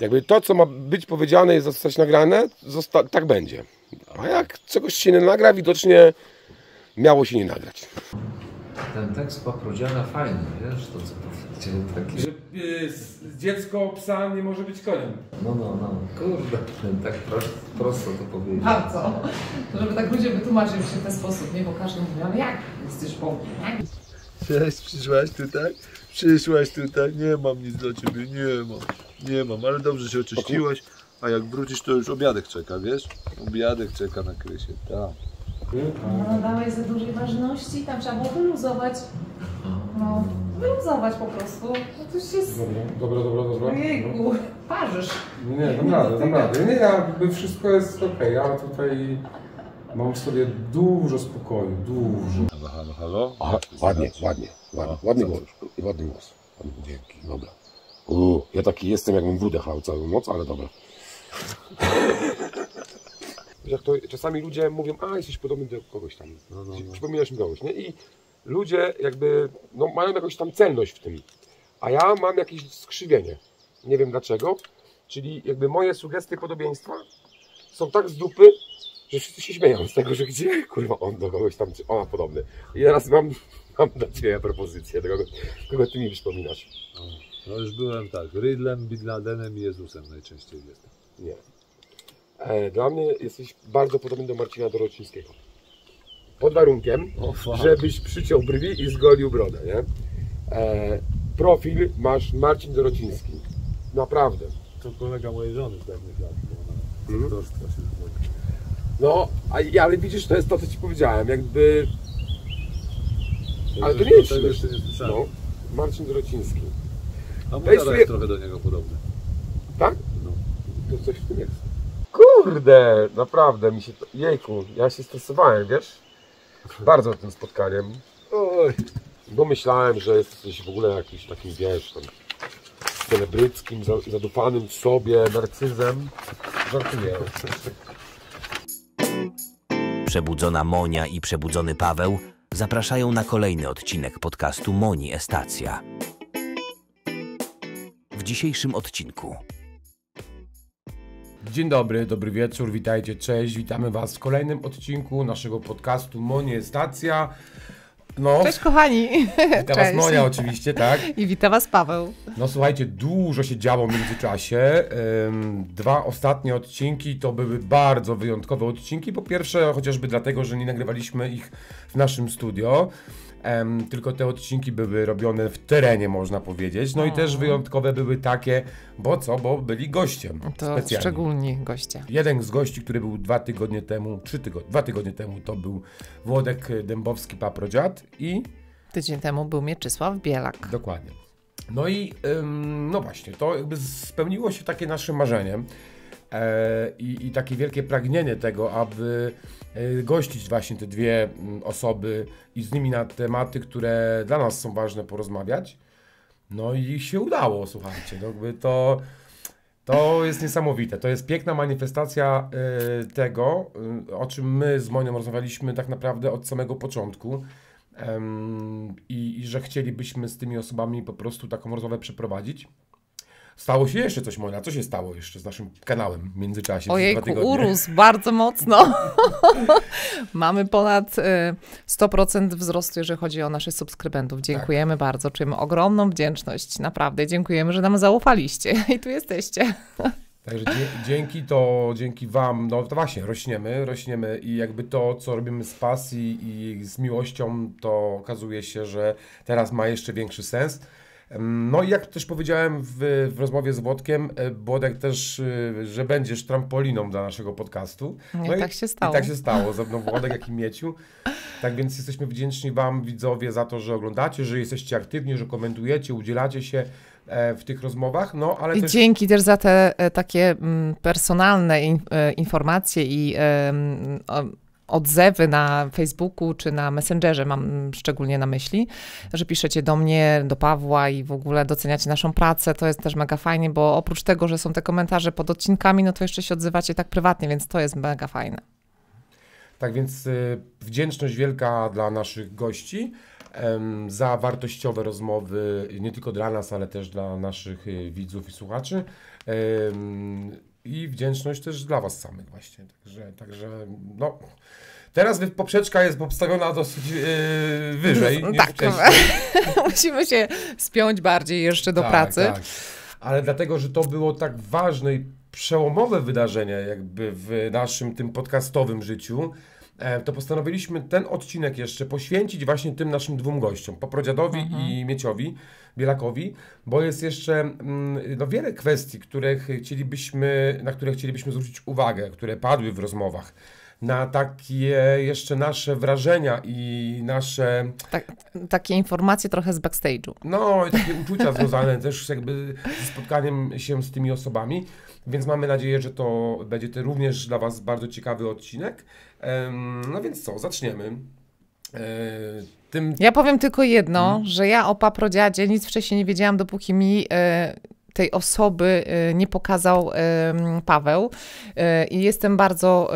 Jakby to, co ma być powiedziane i zostać nagrane, zosta tak będzie. A jak czegoś się nie nagra, widocznie miało się nie nagrać. Ten tekst paprodziana fajny, wiesz, to co powiedzieli takie... Że y, dziecko psa nie może być koniem. No, no, no, kurde, tak prosto, prosto to powiedzieć. Bardzo. To żeby tak ludzie wytłumaczyli się w ten sposób, nie? Bo każdy mówi, ale jak jesteś Bogiem, Cześć, przyszłaś tutaj? Przyszłaś tutaj? Nie mam nic dla ciebie, nie mam. Nie mam, ale dobrze się oczyściłeś, a jak wrócisz to już obiadek czeka, wiesz? Obiadek czeka na krysie, tak. No, dałeś za dużej ważności, tam trzeba było wyluzować. No, wyluzować po prostu. No to się. jest... Dobra, dobra, dobra. dobra. Ojejku, parzysz. Nie, dam radę, no dam radę. Nie, jakby wszystko jest okej, okay. ja tutaj mam w sobie dużo spokoju, dużo. Halo, halo, halo. Aha, ładnie, ładnie, ładnie, no, ładnie, głos, ładny głos. Dzięki, dobra. U, ja taki jestem, jakbym wódę chlał całą noc, ale dobra. Jak to czasami ludzie mówią, a jesteś podobny do kogoś tam, no, no, no. przypominasz mi kogoś, nie? I ludzie jakby no, mają jakąś tam celność w tym, a ja mam jakieś skrzywienie, nie wiem dlaczego, czyli jakby moje sugestie podobieństwa są tak z dupy, że wszyscy się śmieją z tego, że gdzie kurwa on do kogoś tam, czy ona podobny. I teraz mam, mam dla Ciebie propozycję, kogo, kogo Ty mi przypominasz. No. No już byłem tak, Rydlem, Bidladenem i Jezusem najczęściej jestem. Nie. E, dla mnie jesteś bardzo podobny do Marcina Dorocińskiego. Pod warunkiem, żebyś przyciął brwi i zgolił brodę, nie? E, profil masz Marcin Dorociński. Naprawdę. To kolega mojej żony z dawnych lat, bo mhm. No, a, ale widzisz, to jest to, co ci powiedziałem, jakby... Ale to nie jest... No, Marcin Dorociński. A mój jest trochę do niego podobny. Tak? No. To coś w tym jest. Kurde, naprawdę mi się to... Jejku, ja się stresowałem, wiesz? Bardzo tym spotkaniem. Oj. Bo myślałem, że jesteś w ogóle jakimś takim, wiesz, tam celebryckim, zadufanym w sobie narcyzem. Żartuję. Przebudzona Monia i przebudzony Paweł zapraszają na kolejny odcinek podcastu Moni Estacja w dzisiejszym odcinku. Dzień dobry, dobry wieczór, witajcie, cześć, witamy Was w kolejnym odcinku naszego podcastu Stacja. No, cześć kochani. Witam Was Monia oczywiście, tak? I witam Was Paweł. No słuchajcie, dużo się działo w międzyczasie. Dwa ostatnie odcinki to były bardzo wyjątkowe odcinki. Po pierwsze chociażby dlatego, że nie nagrywaliśmy ich w naszym studio em, tylko te odcinki były robione w terenie, można powiedzieć. No i też wyjątkowe były takie, bo co, bo byli gościem. No to specjalnie. szczególni goście. Jeden z gości, który był dwa tygodnie temu, trzy tygodnie, dwa tygodnie temu, to był Włodek Dębowski Paprodziad i... Tydzień temu był Mieczysław Bielak. Dokładnie. No i ym, no właśnie, to jakby spełniło się takie nasze marzenie E, i, i takie wielkie pragnienie tego, aby e, gościć właśnie te dwie mm, osoby i z nimi na tematy, które dla nas są ważne porozmawiać. No i się udało, słuchajcie. No, to, to jest niesamowite. To jest piękna manifestacja e, tego, o czym my z Monią rozmawialiśmy tak naprawdę od samego początku. I, I że chcielibyśmy z tymi osobami po prostu taką rozmowę przeprowadzić. Stało się jeszcze coś, Monia. Co się stało jeszcze z naszym kanałem w międzyczasie? Ojejku, urósł bardzo mocno. Mamy ponad 100% y, wzrostu, jeżeli chodzi o naszych subskrybentów. Tak. Dziękujemy tak. bardzo. Czujemy ogromną wdzięczność. Naprawdę dziękujemy, że nam zaufaliście i tu jesteście. Także dzięki to, dzięki Wam, no to właśnie, rośniemy, rośniemy i jakby to, co robimy z pasji i z miłością, to okazuje się, że teraz ma jeszcze większy sens. No i jak też powiedziałem w, w rozmowie z Włodkiem, e, Włodek też, e, że będziesz trampoliną dla naszego podcastu. No nie, i, tak się stało. I tak się stało, zarówno Włodek, jak i Mieciu. Tak więc jesteśmy wdzięczni Wam, widzowie, za to, że oglądacie, że jesteście aktywni, że komentujecie, udzielacie się e, w tych rozmowach. No, ale I też... Dzięki też za te takie mm, personalne informacje i odzewy na Facebooku czy na Messengerze, mam szczególnie na myśli, że piszecie do mnie, do Pawła i w ogóle doceniacie naszą pracę. To jest też mega fajnie, bo oprócz tego, że są te komentarze pod odcinkami, no to jeszcze się odzywacie tak prywatnie, więc to jest mega fajne. Tak więc y, wdzięczność wielka dla naszych gości za wartościowe rozmowy, nie tylko dla nas, ale też dla naszych y, widzów i słuchaczy i wdzięczność też dla Was samych właśnie. Także, także no. Teraz poprzeczka jest obstawiona dosyć yy, wyżej. No, no tak, no. musimy się spiąć bardziej jeszcze do tak, pracy. Tak. Ale dlatego, że to było tak ważne i przełomowe wydarzenie jakby w naszym tym podcastowym życiu, e, to postanowiliśmy ten odcinek jeszcze poświęcić właśnie tym naszym dwóm gościom, Poprodziadowi mhm. i Mieciowi, Bielakowi, bo jest jeszcze mm, no, wiele kwestii, których chcielibyśmy, na które chcielibyśmy zwrócić uwagę, które padły w rozmowach na takie jeszcze nasze wrażenia i nasze... Tak, takie informacje trochę z backstage'u. No i takie uczucia związane też jakby ze spotkaniem się z tymi osobami, więc mamy nadzieję, że to będzie to również dla Was bardzo ciekawy odcinek. No więc co, zaczniemy. Tym... Ja powiem tylko jedno, hmm. że ja o paprodziadzie nic wcześniej nie wiedziałam, dopóki mi e, tej osoby e, nie pokazał e, Paweł. I jestem bardzo,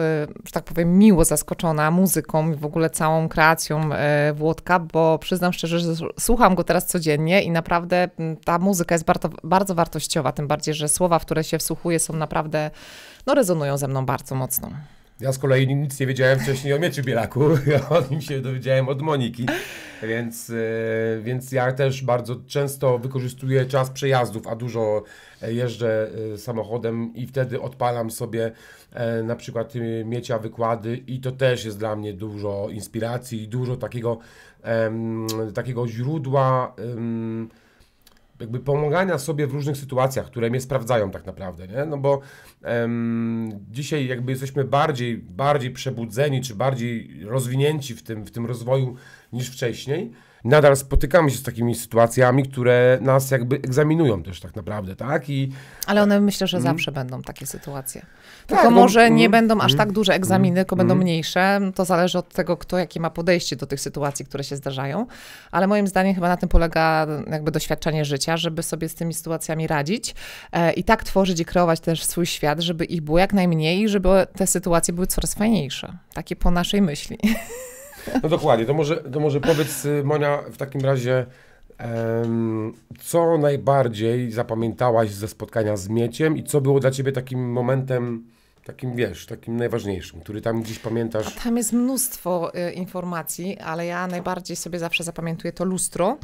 że tak powiem, miło zaskoczona muzyką i w ogóle całą kreacją Włodka, bo przyznam szczerze, że słucham go teraz codziennie i naprawdę ta muzyka jest bardzo, bardzo wartościowa, tym bardziej, że słowa, w które się wsłuchuję, są naprawdę, no, rezonują ze mną bardzo mocno. Ja z kolei nic nie wiedziałem wcześniej o mieczy Bielaku, ja o nim się dowiedziałem od Moniki, więc, e, więc ja też bardzo często wykorzystuję czas przejazdów, a dużo e, jeżdżę e, samochodem i wtedy odpalam sobie na przykład Miecia wykłady i to też jest dla mnie dużo inspiracji i dużo takiego, takiego źródła jakby pomagania sobie w różnych sytuacjach, które mnie sprawdzają tak naprawdę, nie? No bo em, dzisiaj jakby jesteśmy bardziej, bardziej przebudzeni, czy bardziej rozwinięci w tym, w tym rozwoju niż wcześniej. Nadal spotykamy się z takimi sytuacjami, które nas jakby egzaminują też tak naprawdę, tak? I, Ale one myślę, że mm. zawsze będą takie sytuacje. Tak, tylko tak, może no, nie mm, będą aż mm, tak duże egzaminy, mm, tylko będą mniejsze. To zależy od tego, kto jakie ma podejście do tych sytuacji, które się zdarzają. Ale moim zdaniem chyba na tym polega jakby doświadczenie życia, żeby sobie z tymi sytuacjami radzić e, i tak tworzyć i kreować też swój świat, żeby ich było jak najmniej i żeby te sytuacje były coraz fajniejsze. Takie po naszej myśli. No dokładnie, to może, to może powiedz y, Monia w takim razie, co najbardziej zapamiętałaś ze spotkania z Mieciem i co było dla ciebie takim momentem, takim wiesz, takim najważniejszym, który tam gdzieś pamiętasz? Tam jest mnóstwo y, informacji, ale ja najbardziej sobie zawsze zapamiętuję to lustro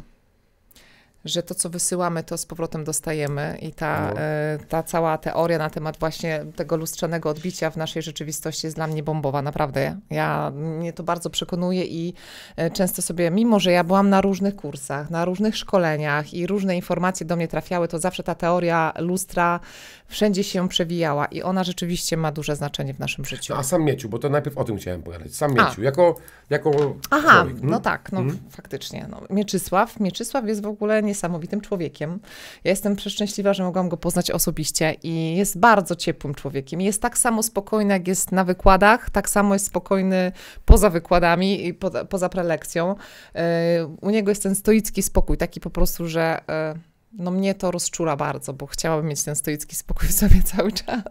że to, co wysyłamy, to z powrotem dostajemy i ta, no. E, ta cała teoria na temat właśnie tego lustrzanego odbicia w naszej rzeczywistości jest dla mnie bombowa, naprawdę. Ja, mnie to bardzo przekonuje i e, często sobie, mimo że ja byłam na różnych kursach, na różnych szkoleniach i różne informacje do mnie trafiały, to zawsze ta teoria lustra wszędzie się przewijała i ona rzeczywiście ma duże znaczenie w naszym życiu. A sam Mieciu, bo to najpierw o tym chciałem pogadać. Sam Mieciu, jako, jako Aha, no? no tak, no hmm? faktycznie. No. Mieczysław, Mieczysław jest w ogóle nie niesamowitym człowiekiem. Ja jestem przeszczęśliwa, że mogłam go poznać osobiście i jest bardzo ciepłym człowiekiem. Jest tak samo spokojny, jak jest na wykładach, tak samo jest spokojny poza wykładami i poza, poza prelekcją. E, u niego jest ten stoicki spokój, taki po prostu, że e, no mnie to rozczula bardzo, bo chciałabym mieć ten stoicki spokój w sobie cały czas.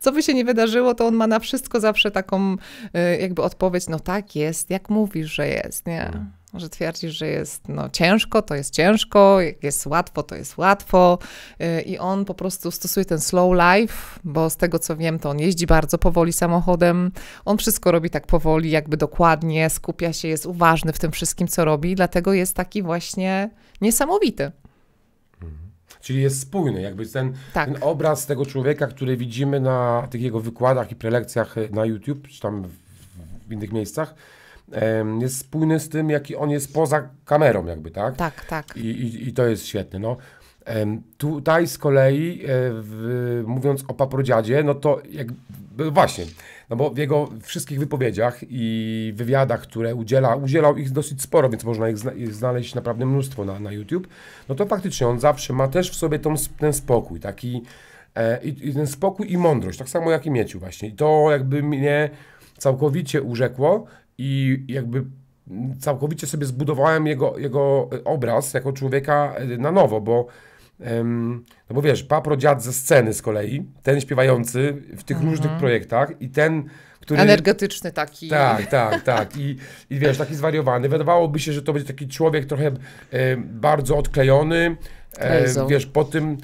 Co by się nie wydarzyło, to on ma na wszystko zawsze taką e, jakby odpowiedź, no tak jest, jak mówisz, że jest, nie? No. Że twierdzisz, że jest no, ciężko, to jest ciężko, jak jest łatwo, to jest łatwo. Y, I on po prostu stosuje ten slow life, bo z tego co wiem, to on jeździ bardzo powoli samochodem. On wszystko robi tak powoli, jakby dokładnie, skupia się, jest uważny w tym wszystkim, co robi, dlatego jest taki właśnie niesamowity. Mhm. Czyli jest spójny, jakby ten, tak. ten, obraz tego człowieka, który widzimy na tych jego wykładach i prelekcjach y, na YouTube, czy tam w innych miejscach, jest spójny z tym, jaki on jest poza kamerą, jakby, tak? Tak, tak. I, i, i to jest świetne. No. Tutaj z kolei, e, w, mówiąc o paprodziadzie, no to jak, właśnie, no bo w jego wszystkich wypowiedziach i wywiadach, które udziela, udzielał ich dosyć sporo, więc można ich, zna, ich znaleźć naprawdę mnóstwo na, na YouTube, no to faktycznie on zawsze ma też w sobie tą, ten spokój, taki e, i, i, ten spokój i mądrość, tak samo jak i Mieciu właśnie. I to jakby mnie całkowicie urzekło i jakby całkowicie sobie zbudowałem jego, jego obraz jako człowieka e, na nowo, bo no bo wiesz, papro dziad ze sceny z kolei, ten śpiewający w tych mhm. różnych projektach i ten, który... Energetyczny taki. Tak, tak, tak. I, I wiesz, taki zwariowany. Wydawałoby się, że to będzie taki człowiek trochę e, bardzo odklejony. E, wiesz, po tym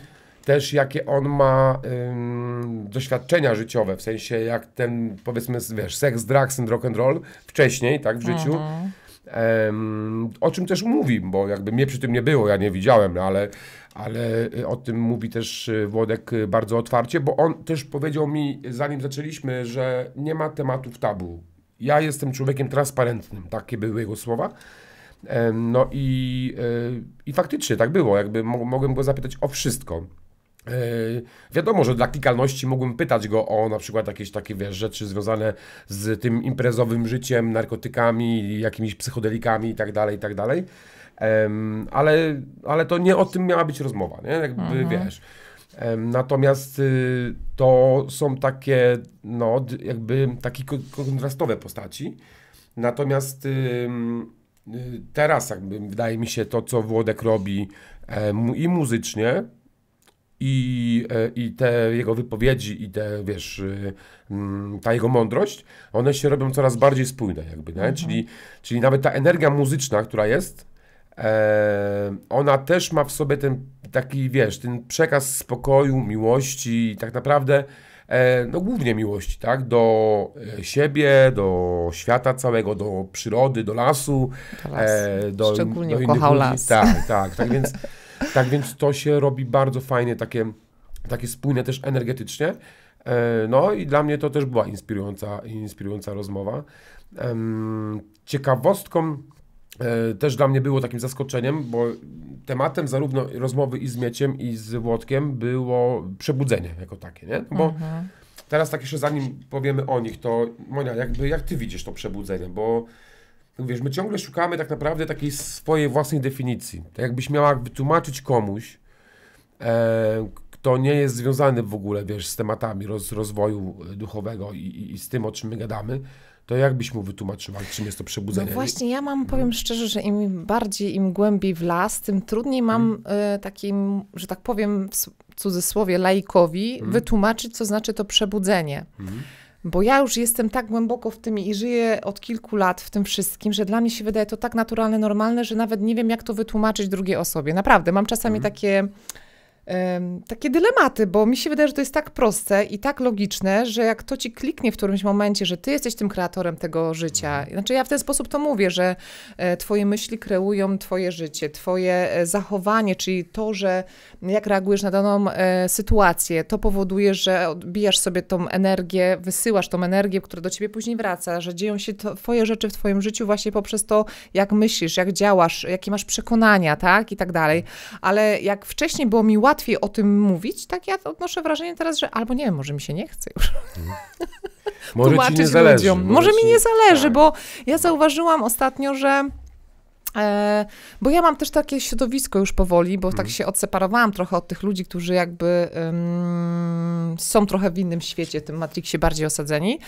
też jakie on ma ym, doświadczenia życiowe, w sensie jak ten, powiedzmy, wiesz, seks, drugs and rock and roll wcześniej, tak, w życiu. Mhm. o czym też mówi, bo jakby mnie przy tym nie było, ja nie widziałem, no ale, ale y, o tym mówi też y, Włodek y, bardzo otwarcie, bo on też powiedział mi, zanim zaczęliśmy, że nie ma tematów tabu. Ja jestem człowiekiem transparentnym, takie były jego słowa. no i, i faktycznie tak było, jakby mogłem go zapytać o wszystko. E, wiadomo, że dla klikalności mógłbym pytać go o na przykład jakieś takie wiesz, rzeczy związane z tym imprezowym życiem, narkotykami, jakimiś psychodelikami itd., itd. Yy, ale, ale to nie o tym miała być rozmowa, nie? Jakby, mhm. wiesz. natomiast y, to są takie, no, jakby takie kontrastowe postaci. Natomiast y, teraz, jakby, wydaje mi się, to co Włodek robi e, i muzycznie, i, e, i te jego wypowiedzi i te, wiesz, y, mm, ta jego mądrość, one się robią coraz bardziej spójne jakby, nie? Mhm. Czyli, czyli nawet ta energia muzyczna, która jest, e, ona też ma w sobie ten taki, wiesz, ten przekaz spokoju, miłości i tak naprawdę, e, no głównie miłości, tak? Do e, siebie, do świata całego, do przyrody, do lasu. Do lasu. E, do, Szczególnie do kochał ludzi. las. Tak, tak, tak więc... Tak więc to się robi bardzo fajnie, takie, takie spójne też energetycznie. E, no i dla mnie to też była inspirująca, inspirująca rozmowa. Ciekawostką e, też dla mnie było takim zaskoczeniem, bo tematem zarówno rozmowy i z Mieciem, i z Łotkiem było przebudzenie jako takie, nie? No bo mhm. teraz tak jeszcze zanim powiemy o nich, to Monia, jakby jak ty widzisz to przebudzenie, bo wiesz, my ciągle szukamy tak naprawdę takiej swojej własnej definicji. Tak jakbyś miała wytłumaczyć komuś, e, kto nie jest związany w ogóle, wiesz, z tematami roz, rozwoju duchowego i, i, i z tym, o czym my gadamy, to jakbyś mu wytłumaczyła, czym jest to przebudzenie? No właśnie, ja mam, powiem szczerze, że im bardziej, im głębiej w las, tym trudniej mam mm. takim, że tak powiem w cudzysłowie, laikowi mhm. wytłumaczyć, co znaczy to przebudzenie. Mm bo ja już jestem tak głęboko w tym i żyję od kilku lat w tym wszystkim, że dla mnie się wydaje to tak naturalne, normalne, że nawet nie wiem, jak to wytłumaczyć drugiej osobie. Naprawdę, mam czasami mhm. takie takie dylematy, bo mi się wydaje, że to jest tak proste i tak logiczne, że jak to ci kliknie w którymś momencie, że ty jesteś tym kreatorem tego życia, mhm. znaczy ja w ten sposób to mówię, że e, twoje myśli kreują twoje życie, twoje e, zachowanie, czyli to, że jak reagujesz na daną e, sytuację, to powoduje, że odbijasz sobie tą energię, wysyłasz tą energię, która do ciebie później wraca, że dzieją się twoje rzeczy w twoim życiu właśnie poprzez to, jak myślisz, jak działasz, jakie masz przekonania, tak, i tak dalej, ale jak wcześniej było mi łatwo łatwiej o tym mówić, tak ja odnoszę wrażenie teraz, że albo nie wiem, może mi się nie chce już. Może tłumaczyć ludziom. Zależy, może, może, mi nie zależy, tak. bo ja zauważyłam ostatnio, że E, bo ja mam też takie środowisko już powoli, bo tak mhm. się odseparowałam trochę od tych ludzi, którzy jakby um, są trochę w innym świecie, tym Matrixie bardziej osadzeni.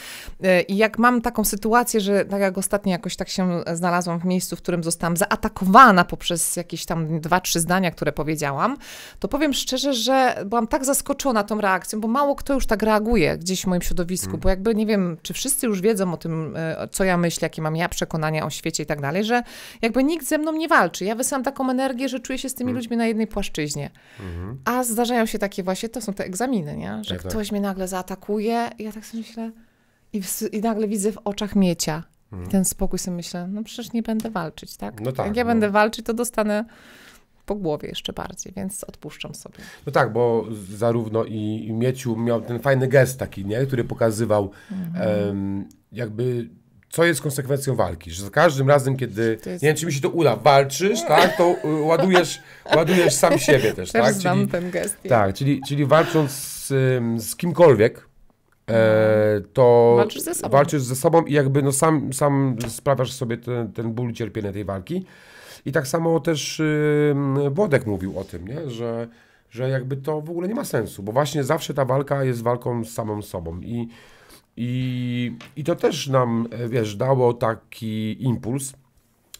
E, I jak mam taką sytuację, że tak jak ostatnio jakoś tak się znalazłam w miejscu, w którym zostałam zaatakowana poprzez jakieś tam dwa, trzy zdania, które powiedziałam, to powiem szczerze, że byłam tak zaskoczona tą reakcją, bo mało kto już tak reaguje gdzieś w moim środowisku, mhm. bo jakby nie wiem, czy wszyscy już wiedzą o tym, e, co ja myślę, jakie mam ja przekonania o świecie i tak dalej, że jakby nikt nikt ze mną nie walczy. Ja wysyłam taką energię, że czuję się z tymi mm. ludźmi na jednej płaszczyźnie. Mm. A zdarzają się takie właśnie, to są te egzaminy, nie? Że tak, tak. ktoś tak. mnie nagle zaatakuje i ja tak sobie myślę i, w, i nagle widzę w oczach miecia. Mm. ten spokój sobie myślę, no przecież nie będę walczyć, tak? No tak Jak ja no. będę walczyć, to dostanę po głowie jeszcze bardziej, więc odpuszczam sobie. No tak, bo zarówno i, i Mieciu miał ten fajny gest taki, nie? Który pokazywał mm -hmm. jakby co jest konsekwencją walki, że za każdym razem, kiedy, jest... nie wiem, czy mi się to uda, walczysz, tak, to y, ładujesz, ładujesz sam siebie też, też tak? Znam czyli, ten gest. Tak, czyli, czyli walcząc z, z kimkolwiek, e, to walczysz ze, sobą. walczysz ze sobą i jakby no sam, sam sprawiasz sobie ten, ten ból i cierpienie tej walki. I tak samo też e, Włodek mówił o tym, nie? że że jakby to w ogóle nie ma sensu, bo właśnie zawsze ta walka jest walką z samą sobą i i, I to też nam, e, wiesz, dało taki impuls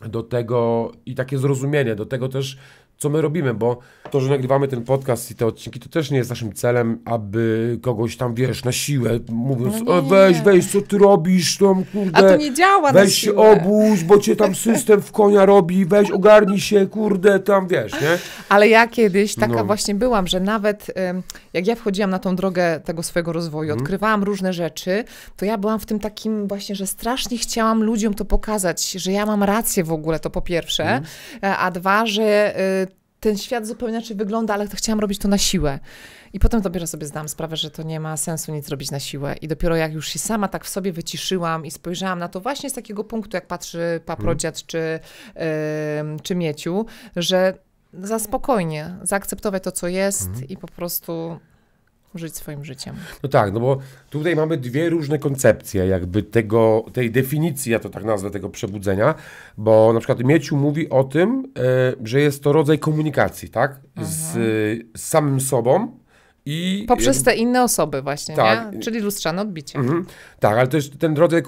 do tego i takie zrozumienie, do tego też co my robimy, bo to, że nagrywamy ten podcast i te odcinki, to też nie jest naszym celem, aby kogoś tam, wiesz, na siłę, mówiąc, no nie, e, weź, nie. weź, co ty robisz tam, kurde. A to nie działa Weź się obóz, bo cię tam system w konia robi, weź, ogarnij się, kurde, tam, wiesz, nie? Ale ja kiedyś taka no. właśnie byłam, że nawet jak ja wchodziłam na tą drogę tego swojego rozwoju, hmm. odkrywałam różne rzeczy, to ja byłam w tym takim właśnie, że strasznie chciałam ludziom to pokazać, że ja mam rację w ogóle, to po pierwsze, mhm. e, a dwa, że y, ten świat zupełnie inaczej wygląda, ale to chciałam robić to na siłę. I potem dopiero sobie zdałam sprawę, że to nie ma sensu nic robić na siłę. I dopiero jak już się sama tak w sobie wyciszyłam i spojrzałam na to właśnie z takiego punktu, jak patrzy paprodziad mhm. czy, yy, czy Mieciu, że za spokojnie zaakceptować to, co jest mhm. i po prostu żyć swoim życiem. No tak, no bo tutaj mamy dwie różne koncepcje jakby tego, tej definicji, ja to tak nazwę, tego przebudzenia, bo na przykład Mieciu mówi o tym, e, że jest to rodzaj komunikacji, tak? Z, mhm. z samym sobą, i Poprzez te inne osoby właśnie, tak. nie? czyli lustrzane odbicie. Mhm. Tak, ale też ten rodzaj,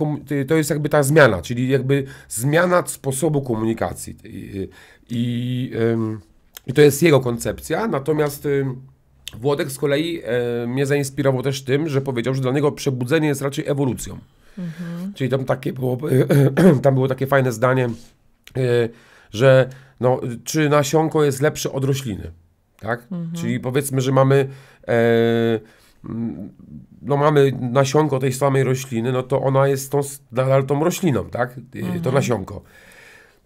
to jest jakby ta zmiana, czyli jakby zmiana sposobu komunikacji. I, to jest jego koncepcja, natomiast... Włodek z kolei e, mnie zainspirował też tym, że powiedział, że dla niego przebudzenie jest raczej ewolucją. Mhm. Czyli tam, takie było, tam było takie fajne zdanie, e, że no, czy nasionko jest lepsze od rośliny. Tak? Mhm. Czyli powiedzmy, że mamy e, no mamy nasionko tej samej rośliny, no to ona jest tą, nadal tą rośliną, tak? E, mhm. To nasionko.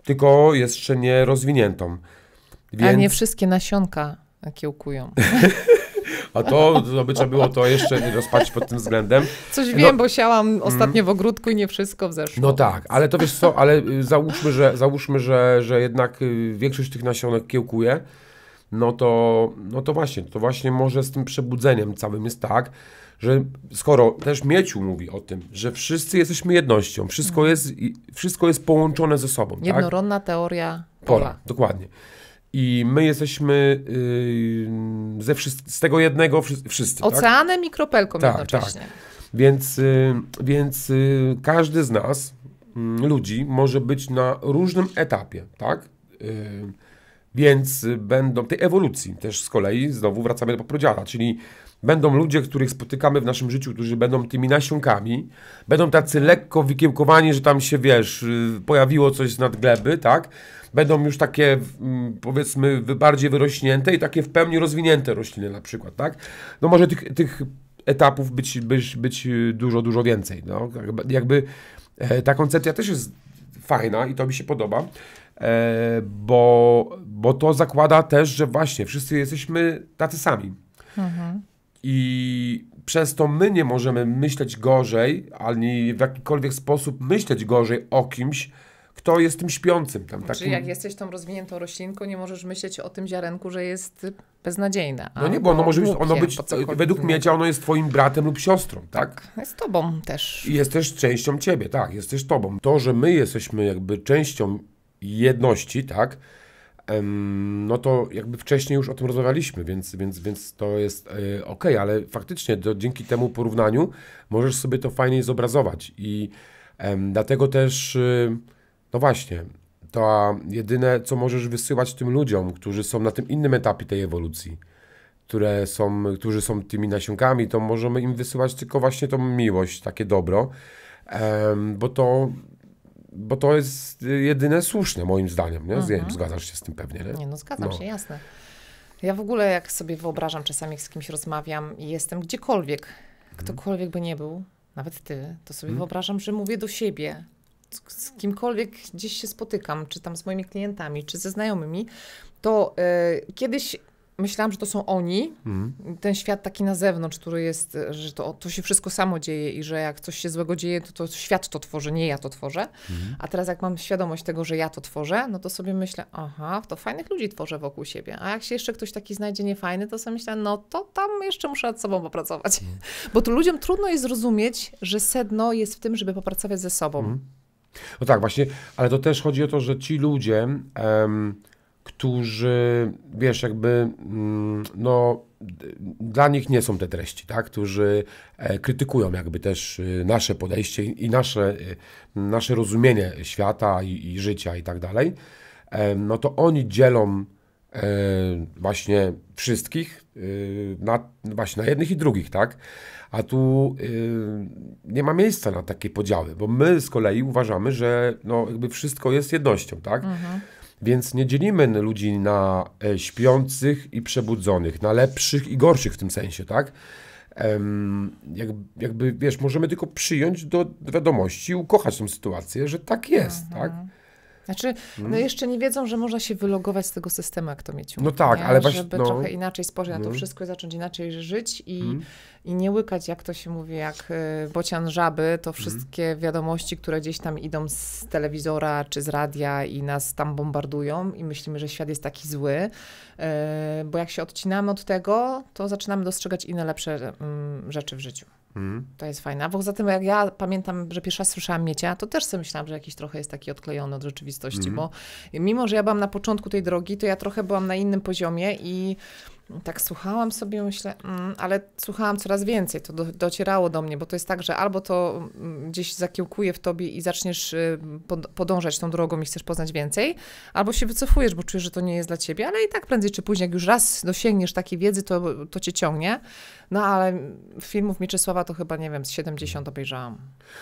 Tylko jeszcze nie rozwiniętą. Więc... A nie wszystkie nasionka kiełkują. A to, to by trzeba było to jeszcze rozpatrzeć pod tym względem. Coś no, wiem, bo siałam mm. ostatnio w ogródku i nie wszystko wzeszło. No tak, ale to wiesz co, ale y, załóżmy, że, załóżmy, że, że jednak y, większość tych nasionek kiełkuje, no to, no to właśnie, to właśnie może z tym przebudzeniem całym jest tak, że skoro też Mieciu mówi o tym, że wszyscy jesteśmy jednością, wszystko mhm. jest, wszystko jest połączone ze sobą. Tak? Jednoronna tak? teoria pola. pola. Dokładnie. I my jesteśmy yy, ze z tego jednego wszyscy. wszyscy tak? Oceanem tak? i kropelką tak, jednocześnie. Tak. Więc, yy, więc yy, każdy z nas, mm, ludzi, może być na różnym etapie, tak? Y, więc będą tej ewolucji też z kolei, znowu wracamy do prodziara, czyli będą ludzie, których spotykamy w naszym życiu, którzy będą tymi nasionkami, będą tacy lekko wykiełkowani, że tam się, wiesz, y, pojawiło coś nad gleby, tak? będą już takie mm, powiedzmy bardziej wyrośnięte i takie w pełni rozwinięte rośliny na przykład, tak? No może tych, tych etapów być, być, być y, dużo, dużo więcej, no. Jakby e, ta koncepcja też jest fajna i to mi się podoba, e, bo, bo to zakłada też, że właśnie wszyscy jesteśmy tacy sami. Mhm. I przez to my nie możemy myśleć gorzej, ani w jakikolwiek sposób myśleć gorzej o kimś, kto jest tym śpiącym. Tam, znaczy, takim... Czyli jak jesteś tą rozwiniętą roślinką, nie możesz myśleć o tym ziarenku, że jest beznadziejne. No nie, bo ono może być, ono być według mnie, ono jest twoim bratem lub siostrą, tak? tak? Jest tobą też. Jest też częścią ciebie, tak, jest też tobą. To, że my jesteśmy jakby częścią jedności, tak, no to jakby wcześniej już o tym rozmawialiśmy, więc, więc, więc to jest e, okej, ok, ale faktycznie dzięki temu porównaniu możesz sobie to fajniej zobrazować i dlatego też y, no właśnie, to jedyne, co możesz wysyłać tym ludziom, którzy są na tym innym etapie tej ewolucji, które są, którzy są tymi nasionkami, to możemy im wysyłać tylko właśnie tą miłość, takie dobro, bo to bo to jest jedyne słuszne moim zdaniem, nie? Mhm. Zgadzasz się z tym pewnie, nie? nie no zgadzam no. się, jasne. Ja w ogóle jak sobie wyobrażam, czasami z kimś rozmawiam i jestem gdziekolwiek, mhm. ktokolwiek by nie był, nawet ty, to sobie hmm. wyobrażam, że mówię do siebie, z kimkolwiek gdzieś się spotykam, czy tam z moimi klientami, czy ze znajomymi, to e, kiedyś myślałam, że to są oni, mhm. ten świat taki na zewnątrz, który jest, że to, to się wszystko samo dzieje i że jak coś się złego dzieje, to, to świat to tworzy, nie ja to tworzę. Mhm. A teraz jak mam świadomość tego, że ja to tworzę, no to sobie myślę, aha, to fajnych ludzi tworzę wokół siebie. A jak się jeszcze ktoś taki znajdzie niefajny, to sobie myślę, no to tam jeszcze muszę nad sobą popracować. Mhm. Bo tu ludziom trudno jest zrozumieć, że sedno jest w tym, żeby popracować ze sobą. No tak, właśnie, ale to też chodzi o to, że ci ludzie, em, którzy, wiesz, jakby, mm, no, dla nich nie są te treści, tak? którzy e, krytykują jakby też e, nasze podejście i nasze, e, nasze rozumienie świata i, i życia i tak dalej, no to oni dzielą e, właśnie wszystkich y, na, właśnie na jednych i drugich, tak? A tu yy, nie ma miejsca na takie podziały, bo my z kolei uważamy, że no, jakby wszystko jest jednością, tak? Mhm. Więc nie dzielimy ludzi na e, śpiących i przebudzonych, na lepszych i gorszych w tym sensie, tak? Jak, jakby, wiesz, możemy tylko przyjąć do wiadomości, ukochać tą sytuację, że tak jest, mhm. tak? Znaczy, no mm. jeszcze nie wiedzą, że można się wylogować z tego systemu, jak to mieć. No tak, nie? ale właśnie. Żeby no. trochę inaczej spojrzeć na to mm. wszystko, zacząć inaczej żyć i, mm. i nie łykać, jak to się mówi, jak y, bocian żaby, to wszystkie wiadomości, które gdzieś tam idą z telewizora czy z radia i nas tam bombardują i myślimy, że świat jest taki zły, y, bo jak się odcinamy od tego, to zaczynamy dostrzegać inne lepsze rzeczy w życiu. Mhm. To jest fajne. A poza tym, jak ja pamiętam, że pierwszy raz słyszałam miecia, to też sobie myślałam, że jakiś trochę jest taki odklejony od rzeczywistości, mhm. bo mimo, że ja byłam na początku tej drogi, to ja trochę byłam na innym poziomie i tak słuchałam sobie, myślę, mm, ale słuchałam coraz więcej, to do, docierało do mnie, bo to jest tak, że albo to mm, gdzieś zakiełkuje w tobie i zaczniesz y, podążać tą drogą i chcesz poznać więcej, albo się wycofujesz, bo czujesz, że to nie jest dla ciebie, ale i tak prędzej czy później, jak już raz dosięgniesz takiej wiedzy, to, to cię ciągnie. No ale filmów Mieczysława to chyba, nie wiem, z 70 obejrzałam.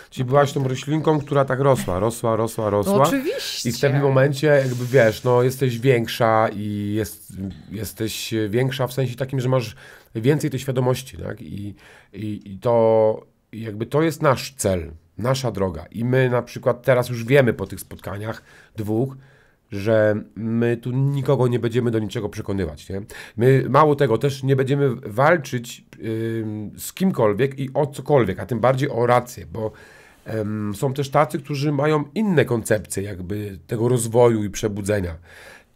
Czyli byłaś tą roślinką, która tak rosła, rosła, rosła, no, rosła. No oczywiście. I w tym momencie jakby wiesz, no jesteś większa i jest jesteś większa w sensie takim, że masz więcej tej świadomości, tak? I, i, i to jakby to jest nasz cel, nasza droga. I my na przykład teraz już wiemy po tych spotkaniach dwóch, że my tu nikogo nie będziemy do niczego przekonywać. Nie? My mało tego też nie będziemy walczyć yy, z kimkolwiek i o cokolwiek, a tym bardziej o rację, bo są też tacy, którzy mają inne koncepcje jakby tego rozwoju i przebudzenia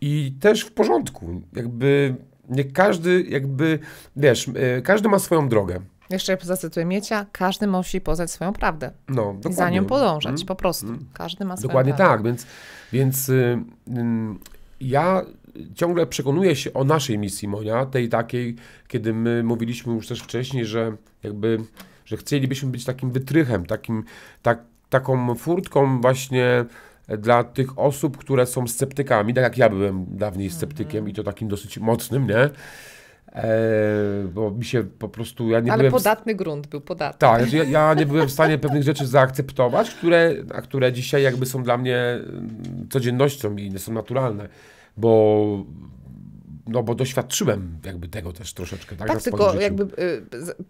i też w porządku. Jakby nie każdy, jakby, wiesz, e, każdy ma swoją drogę. Jeszcze zacytuję Miecia, każdy musi poznać swoją prawdę. No, dokładnie. I za nią podążać, mm. po prostu. Mm. Każdy ma swoją Dokładnie prawdę. tak, więc, więc y, y, ja ciągle przekonuję się o naszej misji Monia, tej takiej, kiedy my mówiliśmy już też wcześniej, że jakby, że chcielibyśmy być takim wytrychem, takim, tak, taką furtką właśnie dla tych osób, które są sceptykami, tak jak ja byłem dawniej sceptykiem mm -hmm. i to takim dosyć mocnym, nie? E, bo mi się po prostu. Ja nie Ale byłem podatny grunt był podatny. Tak, ja, ja, nie byłem w stanie pewnych rzeczy zaakceptować, które, a które dzisiaj jakby są dla mnie mm, codziennością i nie są naturalne, bo no bo doświadczyłem jakby tego też troszeczkę. Tak, tak tylko jakby y,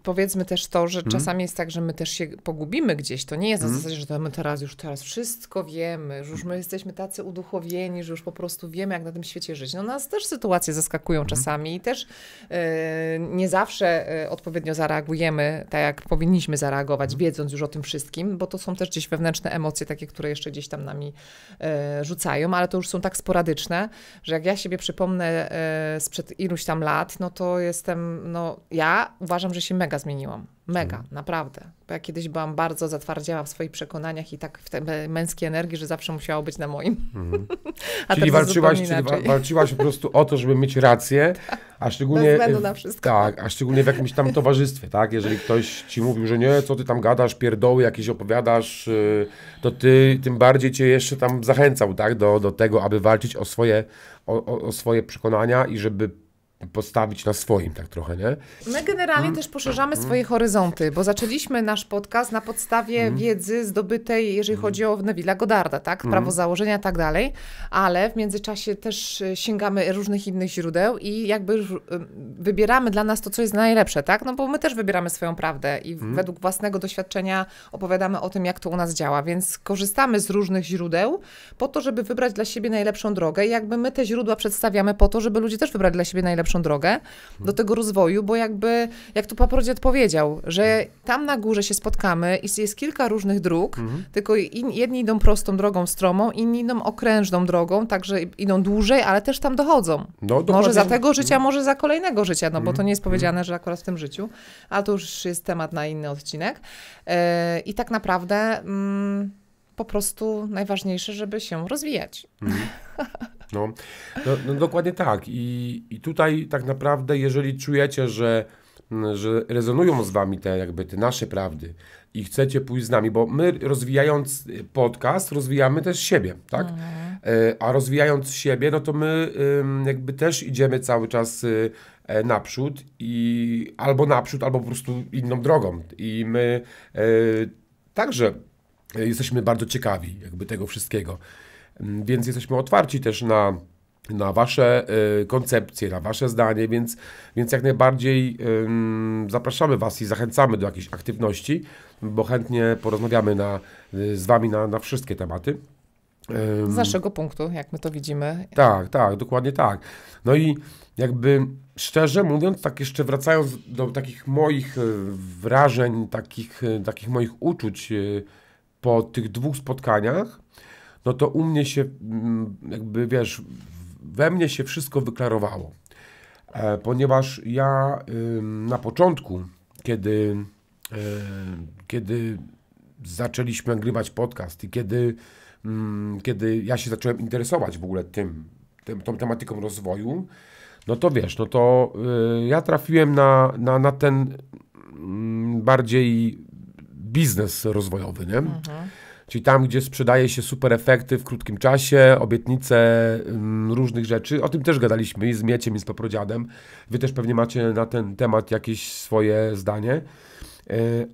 powiedzmy też to, że mhm. czasami jest tak, że my też się pogubimy gdzieś. To nie jest na mhm. zasadzie, że to my teraz już teraz wszystko wiemy, że już my jesteśmy tacy uduchowieni, że już po prostu wiemy, jak na tym świecie żyć. No nas też sytuacje zaskakują mhm. czasami i też y, nie zawsze y, odpowiednio zareagujemy tak, jak powinniśmy zareagować, wiedząc już o tym wszystkim, bo to są też gdzieś wewnętrzne emocje, takie, które jeszcze gdzieś tam nami rzucają, ale to już są tak sporadyczne, że jak ja siebie przypomnę sprzed iluś tam lat, no to jestem, no ja uważam, że się mega zmieniłam. Mega, mhm. naprawdę. Bo ja kiedyś byłam bardzo zatwardziała w swoich przekonaniach i tak w tej męskiej energii, że zawsze musiało być na moim. Mhm. czyli, walczyłaś, czyli wa walczyłaś po prostu o to, żeby mieć rację, tak, a szczególnie. na wszystko. Tak, a szczególnie w jakimś tam towarzystwie, tak? Jeżeli ktoś ci mówił, że nie, co ty tam gadasz, pierdoły jakieś opowiadasz, y, to ty tym bardziej cię jeszcze tam zachęcał, tak? Do, do tego, aby walczyć o swoje, o, o swoje przekonania i żeby postawić na swoim tak trochę, nie? My generalnie też poszerzamy mm. swoje horyzonty, bo zaczęliśmy nasz podcast na podstawie mm. wiedzy zdobytej, jeżeli mm. chodzi o Neville'a Godarda, tak? Prawo założenia i tak dalej, ale w międzyczasie też e, sięgamy różnych innych źródeł i jakby e, wybieramy dla nas to, co jest najlepsze, tak? No bo my też wybieramy swoją prawdę i według własnego doświadczenia opowiadamy o tym, jak to u nas działa, więc korzystamy z różnych źródeł po to, żeby wybrać dla siebie najlepszą drogę i jakby my te źródła przedstawiamy po to, żeby ludzie też wybrać dla siebie najlepszą lepszą drogę do mhm. tego rozwoju, bo jakby, jak tu paprodziet powiedział, że mhm. tam na górze się spotkamy i jest kilka różnych dróg, mhm. tylko in, jedni idą prostą drogą stromą, inni idą okrężną drogą, także idą dłużej, ale też tam dochodzą. No, może za tego życia, mhm. może za kolejnego życia, no bo to nie jest powiedziane, że akurat w tym życiu, ale to już jest temat na inny odcinek. Yy, I tak naprawdę mm, po prostu najważniejsze, żeby się rozwijać. Mhm. No, no, no dokładnie tak. I, I tutaj tak naprawdę, jeżeli czujecie, że że rezonują z wami te jakby te nasze prawdy i chcecie pójść z nami, bo my rozwijając podcast, rozwijamy też siebie, tak? Mhm. E, a rozwijając siebie, no to my jakby też idziemy cały czas y, e, naprzód i albo naprzód, albo po prostu inną drogą. I my e, także jesteśmy bardzo ciekawi jakby tego wszystkiego. Mm, więc jesteśmy otwarci też na, na Wasze y, koncepcje, na Wasze zdanie, więc, więc jak najbardziej zapraszamy Was i zachęcamy do jakiejś aktywności, bo chętnie porozmawiamy na, y, z Wami na, na wszystkie tematy. Z naszego punktu, jak my to widzimy. Tak, tak, dokładnie tak. No i jakby szczerze mówiąc, tak jeszcze wracając do takich moich y, wrażeń, takich, takich moich uczuć po tych dwóch spotkaniach, no to u mnie się, mm, jakby wiesz, we mnie się wszystko wyklarowało. E, ponieważ ja y, na początku, kiedy, y, kiedy zaczęliśmy nagrywać podcast i kiedy, y, kiedy ja się zacząłem interesować w ogóle tym, tym tą tematyką rozwoju, no to wiesz, no to y, ja trafiłem na, na, na ten mm, bardziej biznes rozwojowy, nie? Mhm czyli tam, gdzie sprzedaje się super efekty w krótkim czasie, obietnice mm, różnych rzeczy. O tym też gadaliśmy i z Mieciem, i z Paprodziadem. Wy też pewnie macie na ten temat jakieś swoje zdanie. E,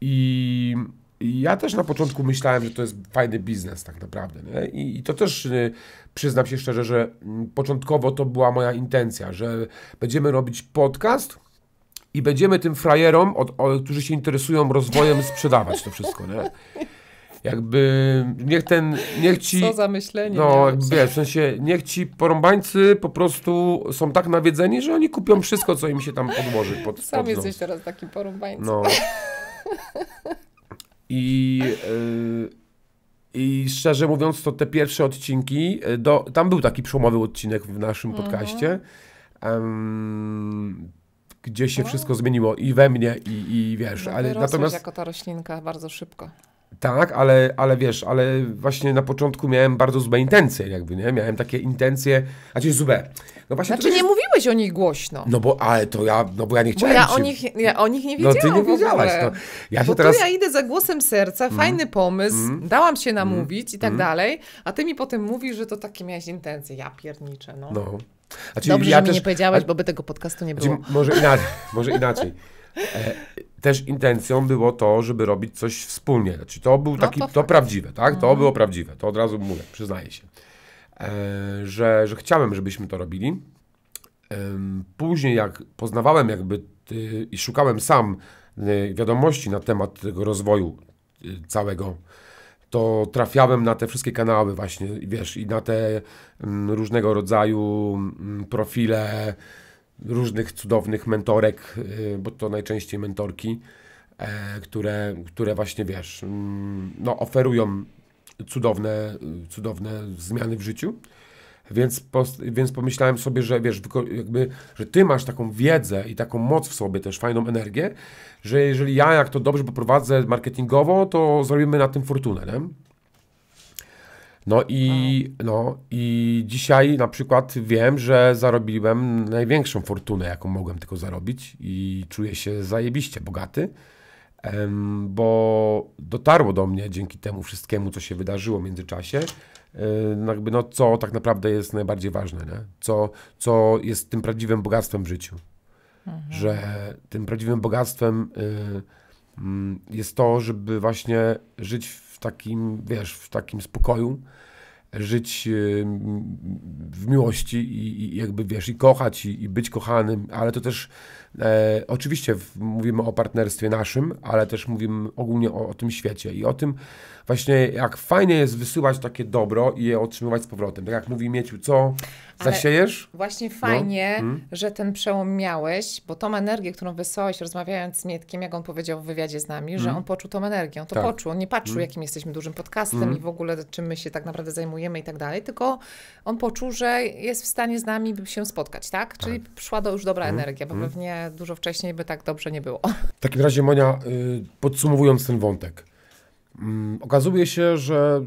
I ja też na początku myślałem, że to jest fajny biznes tak naprawdę. I, I, to też e, przyznam się szczerze, że mm, początkowo to była moja intencja, że będziemy robić podcast i będziemy tym frajerom, od, od, którzy się interesują rozwojem, sprzedawać to wszystko. Nie? jakby niech ten, niech ci... Co za myślenie. No, jakby, wiesz, w sensie, niech ci porąbańcy po prostu są tak nawiedzeni, że oni kupią wszystko, co im się tam odłoży pod Sam pod jesteś teraz taki porąbańcem. No. I... Yy... I szczerze mówiąc, to te pierwsze odcinki, y, do, tam był taki przełomowy odcinek w naszym mhm. podcaście, um, gdzie się no. wszystko zmieniło i we mnie, i, i wiesz. No, ale natomiast jako ta roślinka bardzo szybko. Tak, ale, ale wiesz, ale właśnie na początku miałem bardzo złe intencje, jakby, nie? Miałem takie intencje, a czyli złe. No właśnie znaczy, nie jest... mówiłeś o nich głośno. No bo, ale to ja, no bo ja nie chciałem. Bo ja, o nich, ja o nich nie wiedziałam. No ty nie wiedziałaś. No. Ja się teraz... tu ja idę za głosem serca, mm. fajny pomysł, mm. dałam się mm. namówić mm. i tak mm. dalej, a ty mi potem mówisz, że to takie miałeś intencje. Ja pierniczę, no. no. Znaczy, Dobrze, ja że mi nie powiedziałeś, a... bo by tego podcastu nie znaczy, było. może inaczej, może inaczej. E, też intencją było to, żeby robić coś wspólnie. Znaczy to był no taki, no to, to prawdziwe, tak? To mhm. było prawdziwe, to od razu mówię, przyznaję się. E, że, że chciałem, żebyśmy to robili. później jak poznawałem jakby i szukałem sam e, wiadomości na temat tego rozwoju całego, to trafiałem na te wszystkie kanały właśnie, wiesz, i na te mm, różnego rodzaju mm, profile, różnych cudownych mentorek, y, bo to najczęściej mentorki, e, które, które właśnie wiesz, mm, no, oferują cudowne, cudowne zmiany w życiu. Więc, więc pomyślałem sobie, że wiesz, jakby, że ty masz taką wiedzę i taką moc w sobie, też fajną energię, że jeżeli ja jak to dobrze poprowadzę marketingowo, to zrobimy na tym fortunę, nie? No i, no. no i dzisiaj na przykład wiem, że zarobiłem największą fortunę, jaką mogłem tylko zarobić i czuję się zajebiście bogaty, bo dotarło do mnie dzięki temu wszystkiemu, co się wydarzyło w międzyczasie, jakby no, co tak naprawdę jest najbardziej ważne, nie? Co, co jest tym prawdziwym bogactwem w życiu. Mhm. Że tym prawdziwym bogactwem y, mm, jest to, żeby właśnie żyć w takim, wiesz, w takim spokoju, żyć y, w miłości i, i jakby, wiesz, i kochać, i, i być kochanym, ale to też e, oczywiście w, mówimy o partnerstwie naszym, ale też mówimy ogólnie o, o tym świecie i o tym, właśnie jak fajnie jest wysyłać takie dobro i je otrzymywać z powrotem. Tak jak mówi Mieciu, co Ale zasiejesz? Właśnie no. fajnie, no. że ten przełom miałeś, bo tą energię, którą wysłałeś rozmawiając z Mietkiem, jak on powiedział w wywiadzie z nami, że mhm. on poczuł tą energię. On to tak. poczuł, on nie patrzył, mhm. jakim jesteśmy dużym podcastem i w ogóle czym my się tak naprawdę zajmujemy i tak dalej, tylko on poczuł, że jest w stanie z nami się spotkać, tak? tak. Czyli przyszła do już dobra energia, bo pewnie dużo wcześniej by tak dobrze nie było. W takim razie Monia, y, podsumowując ten wątek, Mm, okazuje się, że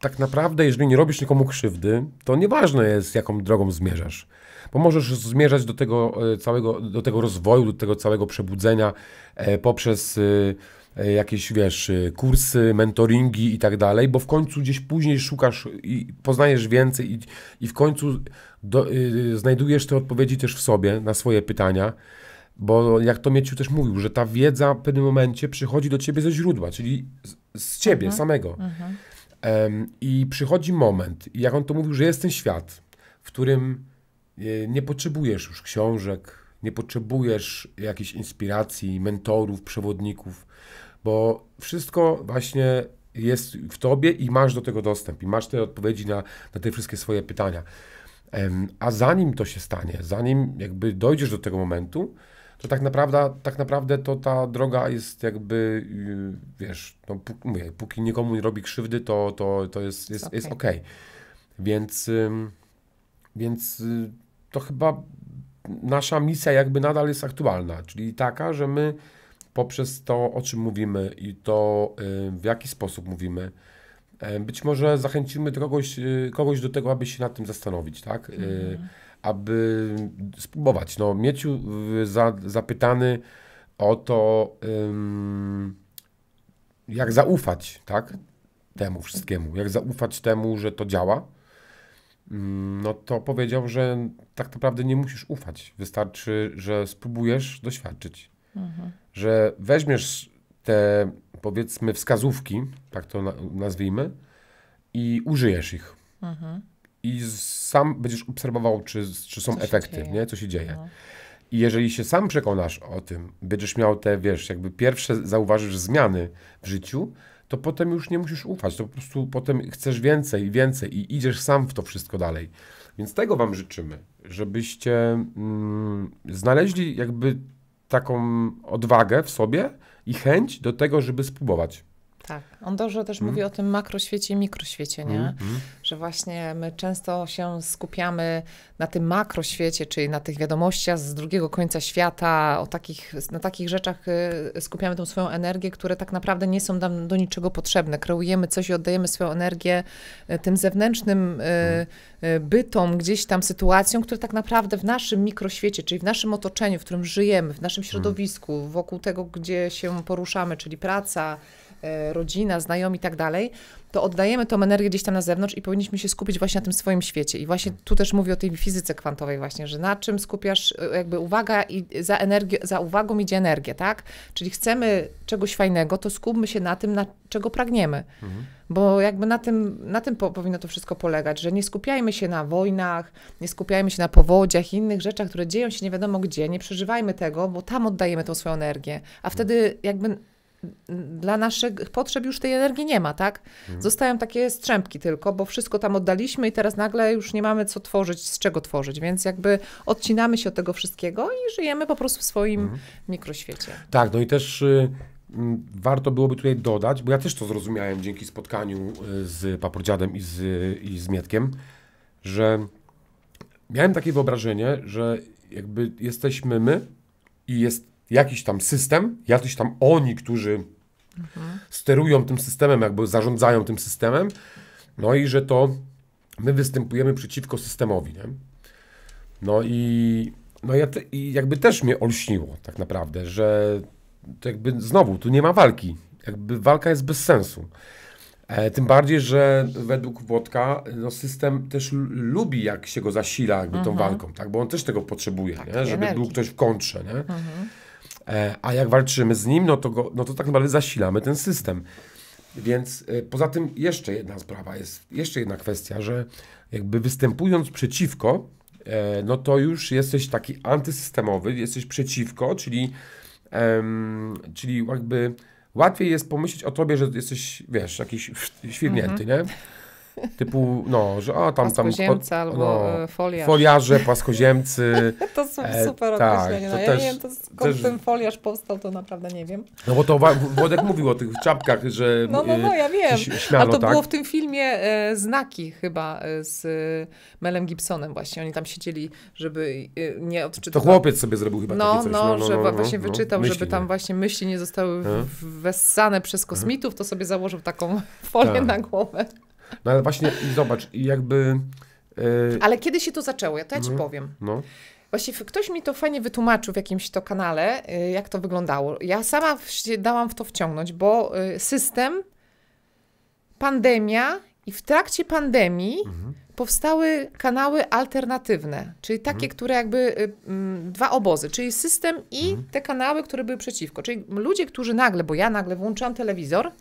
tak naprawdę, jeżeli nie robisz nikomu krzywdy, to nieważne jest, jaką drogą zmierzasz. Bo możesz zmierzać do tego e, całego, do tego rozwoju, do tego całego przebudzenia e, poprzez e, jakieś, wiesz, kursy, mentoringi i tak dalej, bo w końcu gdzieś później szukasz i poznajesz więcej i, i w końcu do, znajdujesz te odpowiedzi też w sobie na swoje pytania. Bo jak to Mieciu też mówił, że ta wiedza w pewnym momencie przychodzi do ciebie ze źródła, czyli z, z ciebie mhm. samego. Mhm. Um, I przychodzi moment, i jak on to mówił, że jest ten świat, w którym nie, nie potrzebujesz już książek, nie potrzebujesz jakichś inspiracji, mentorów, przewodników, bo wszystko właśnie jest w tobie i masz do tego dostęp i masz te odpowiedzi na, na te wszystkie swoje pytania. a zanim to się stanie, zanim jakby dojdziesz do tego momentu, to tak naprawdę, tak naprawdę to ta droga jest jakby, y, wiesz, no, póki, mówię, póki nikomu nie robi krzywdy, to, to, to jest, jest, okay. jest ok Więc, więc y, to chyba nasza misja jakby nadal jest aktualna, czyli taka, że my poprzez to, o czym mówimy i to, y, w jaki sposób mówimy, e, być może zachęcimy kogoś, kogoś do tego, aby się nad tym zastanowić, tak? Mm aby spróbować. No, mieć za, zapytany o to, ym, jak zaufać tak, temu wszystkiemu, jak zaufać temu, że to działa, ym, no to powiedział, że tak naprawdę nie musisz ufać. Wystarczy, że spróbujesz doświadczyć. Mhm. Że weźmiesz te, powiedzmy, wskazówki, tak to nazwijmy, i użyjesz ich. Mhm i sam będziesz obserwował, czy, czy są co efekty, nie? co się dzieje. No. I jeżeli się sam przekonasz o tym, będziesz miał te, wiesz, jakby pierwsze zauważysz zmiany w życiu, to potem już nie musisz ufać, to po prostu potem chcesz więcej i więcej i idziesz sam w to wszystko dalej. Więc tego Wam życzymy, żebyście mm, znaleźli jakby taką odwagę w sobie i chęć do tego, żeby spróbować. Tak. On dobrze też mm. mówi o tym makroświecie i mikroświecie, nie? Mm, mm, Że właśnie my często się skupiamy na tym makroświecie, czyli na tych wiadomościach z drugiego końca świata, o takich, na takich rzeczach y, skupiamy tą swoją energię, które tak naprawdę nie są nam do niczego potrzebne. Kreujemy coś i oddajemy swoją energię y, tym zewnętrznym y, mm. bytom, gdzieś tam sytuacjom, które tak naprawdę w naszym mikroświecie, czyli w naszym otoczeniu, w którym żyjemy, w naszym mm. środowisku, wokół tego, gdzie się poruszamy, czyli praca, E, rodzina, znajomi i tak dalej, to oddajemy tą energię gdzieś tam na zewnątrz i powinniśmy się skupić właśnie na tym swoim świecie. I właśnie tu też mówię o tej fizyce kwantowej właśnie, że na czym skupiasz e, jakby uwaga i za, energię, za uwagą idzie energię, tak? Czyli chcemy czegoś fajnego, to skupmy się na tym, na czego pragniemy. Mhm. Bo jakby na tym, na tym po, powinno to wszystko polegać, że nie skupiajmy się na wojnach, nie skupiajmy się na powodziach i innych rzeczach, które dzieją się nie wiadomo gdzie, nie przeżywajmy tego, bo tam oddajemy tą swoją energię, a wtedy jakby dla naszych potrzeb już tej energii nie ma, tak? Mhm. Zostają takie strzępki tylko, bo wszystko tam oddaliśmy i teraz nagle już nie mamy co tworzyć, z czego tworzyć, więc jakby odcinamy się od tego wszystkiego i żyjemy po prostu w swoim mhm. mikroświecie. Tak, no i też y, warto byłoby tutaj dodać, bo ja też to zrozumiałem dzięki spotkaniu y, z Paprodziadem i z, i z Mietkiem, że miałem takie wyobrażenie, że jakby jesteśmy my i jest jakiś tam system, jacyś tam oni, którzy mhm. sterują tym systemem, jakby zarządzają tym systemem, no i że to my występujemy przeciwko systemowi, nie? No i, no ja te, i jakby też mnie olśniło tak naprawdę, że to jakby znowu, tu nie ma walki, jakby walka jest bez sensu. E, tym bardziej, że według Włodka no system też lubi, jak się go zasila jakby tą mhm. walką, tak? bo on też tego potrzebuje, tak, nie? żeby był ktoś w kontrze. Nie? Mhm. E, a jak walczymy z nim, no to, go, no to tak naprawdę zasilamy ten system. Więc e, poza tym jeszcze jedna sprawa jest, jeszcze jedna kwestia, że jakby występując przeciwko, e, no to już jesteś taki antysystemowy, jesteś przeciwko, czyli, um, czyli jakby łatwiej jest pomyśleć o tobie, że jesteś, wiesz, jakiś świrnięty, mm -hmm. nie? Typu, no, że a tam, tam. Pod, albo no, e, foliarz. Foliarze, płaskoziemcy. to są e, super e, tak, No, ja też, nie wiem, to skąd też... ten foliarz powstał, to naprawdę nie wiem. No bo to Wodek mówił o tych czapkach, że. No, no, e, no, ja wiem. Śmiano, to tak? było w tym filmie e, Znaki chyba e, z Melem Gibsonem właśnie. Oni tam siedzieli, żeby nie odczytać. To chłopiec sobie zrobił chyba no, coś. No, no, no, że no, no właśnie no. wyczytał, myśli, żeby tam nie. właśnie myśli nie zostały wessane przez kosmitów, to sobie założył taką folię tak. na głowę. No ale właśnie zobacz, i jakby... Yy... Ale kiedy się to zaczęło? Ja to ja ci no, powiem. No. Właśnie ktoś mi to fajnie wytłumaczył w jakimś to kanale, y, jak to wyglądało. Ja sama się dałam w to wciągnąć, bo y, system, pandemia i w trakcie pandemii mhm. powstały kanały alternatywne, czyli takie, mhm. które jakby y, m, mm, dwa obozy, czyli system i mhm. te kanały, które były przeciwko. Czyli ludzie, którzy nagle, bo ja nagle włączyłam telewizor,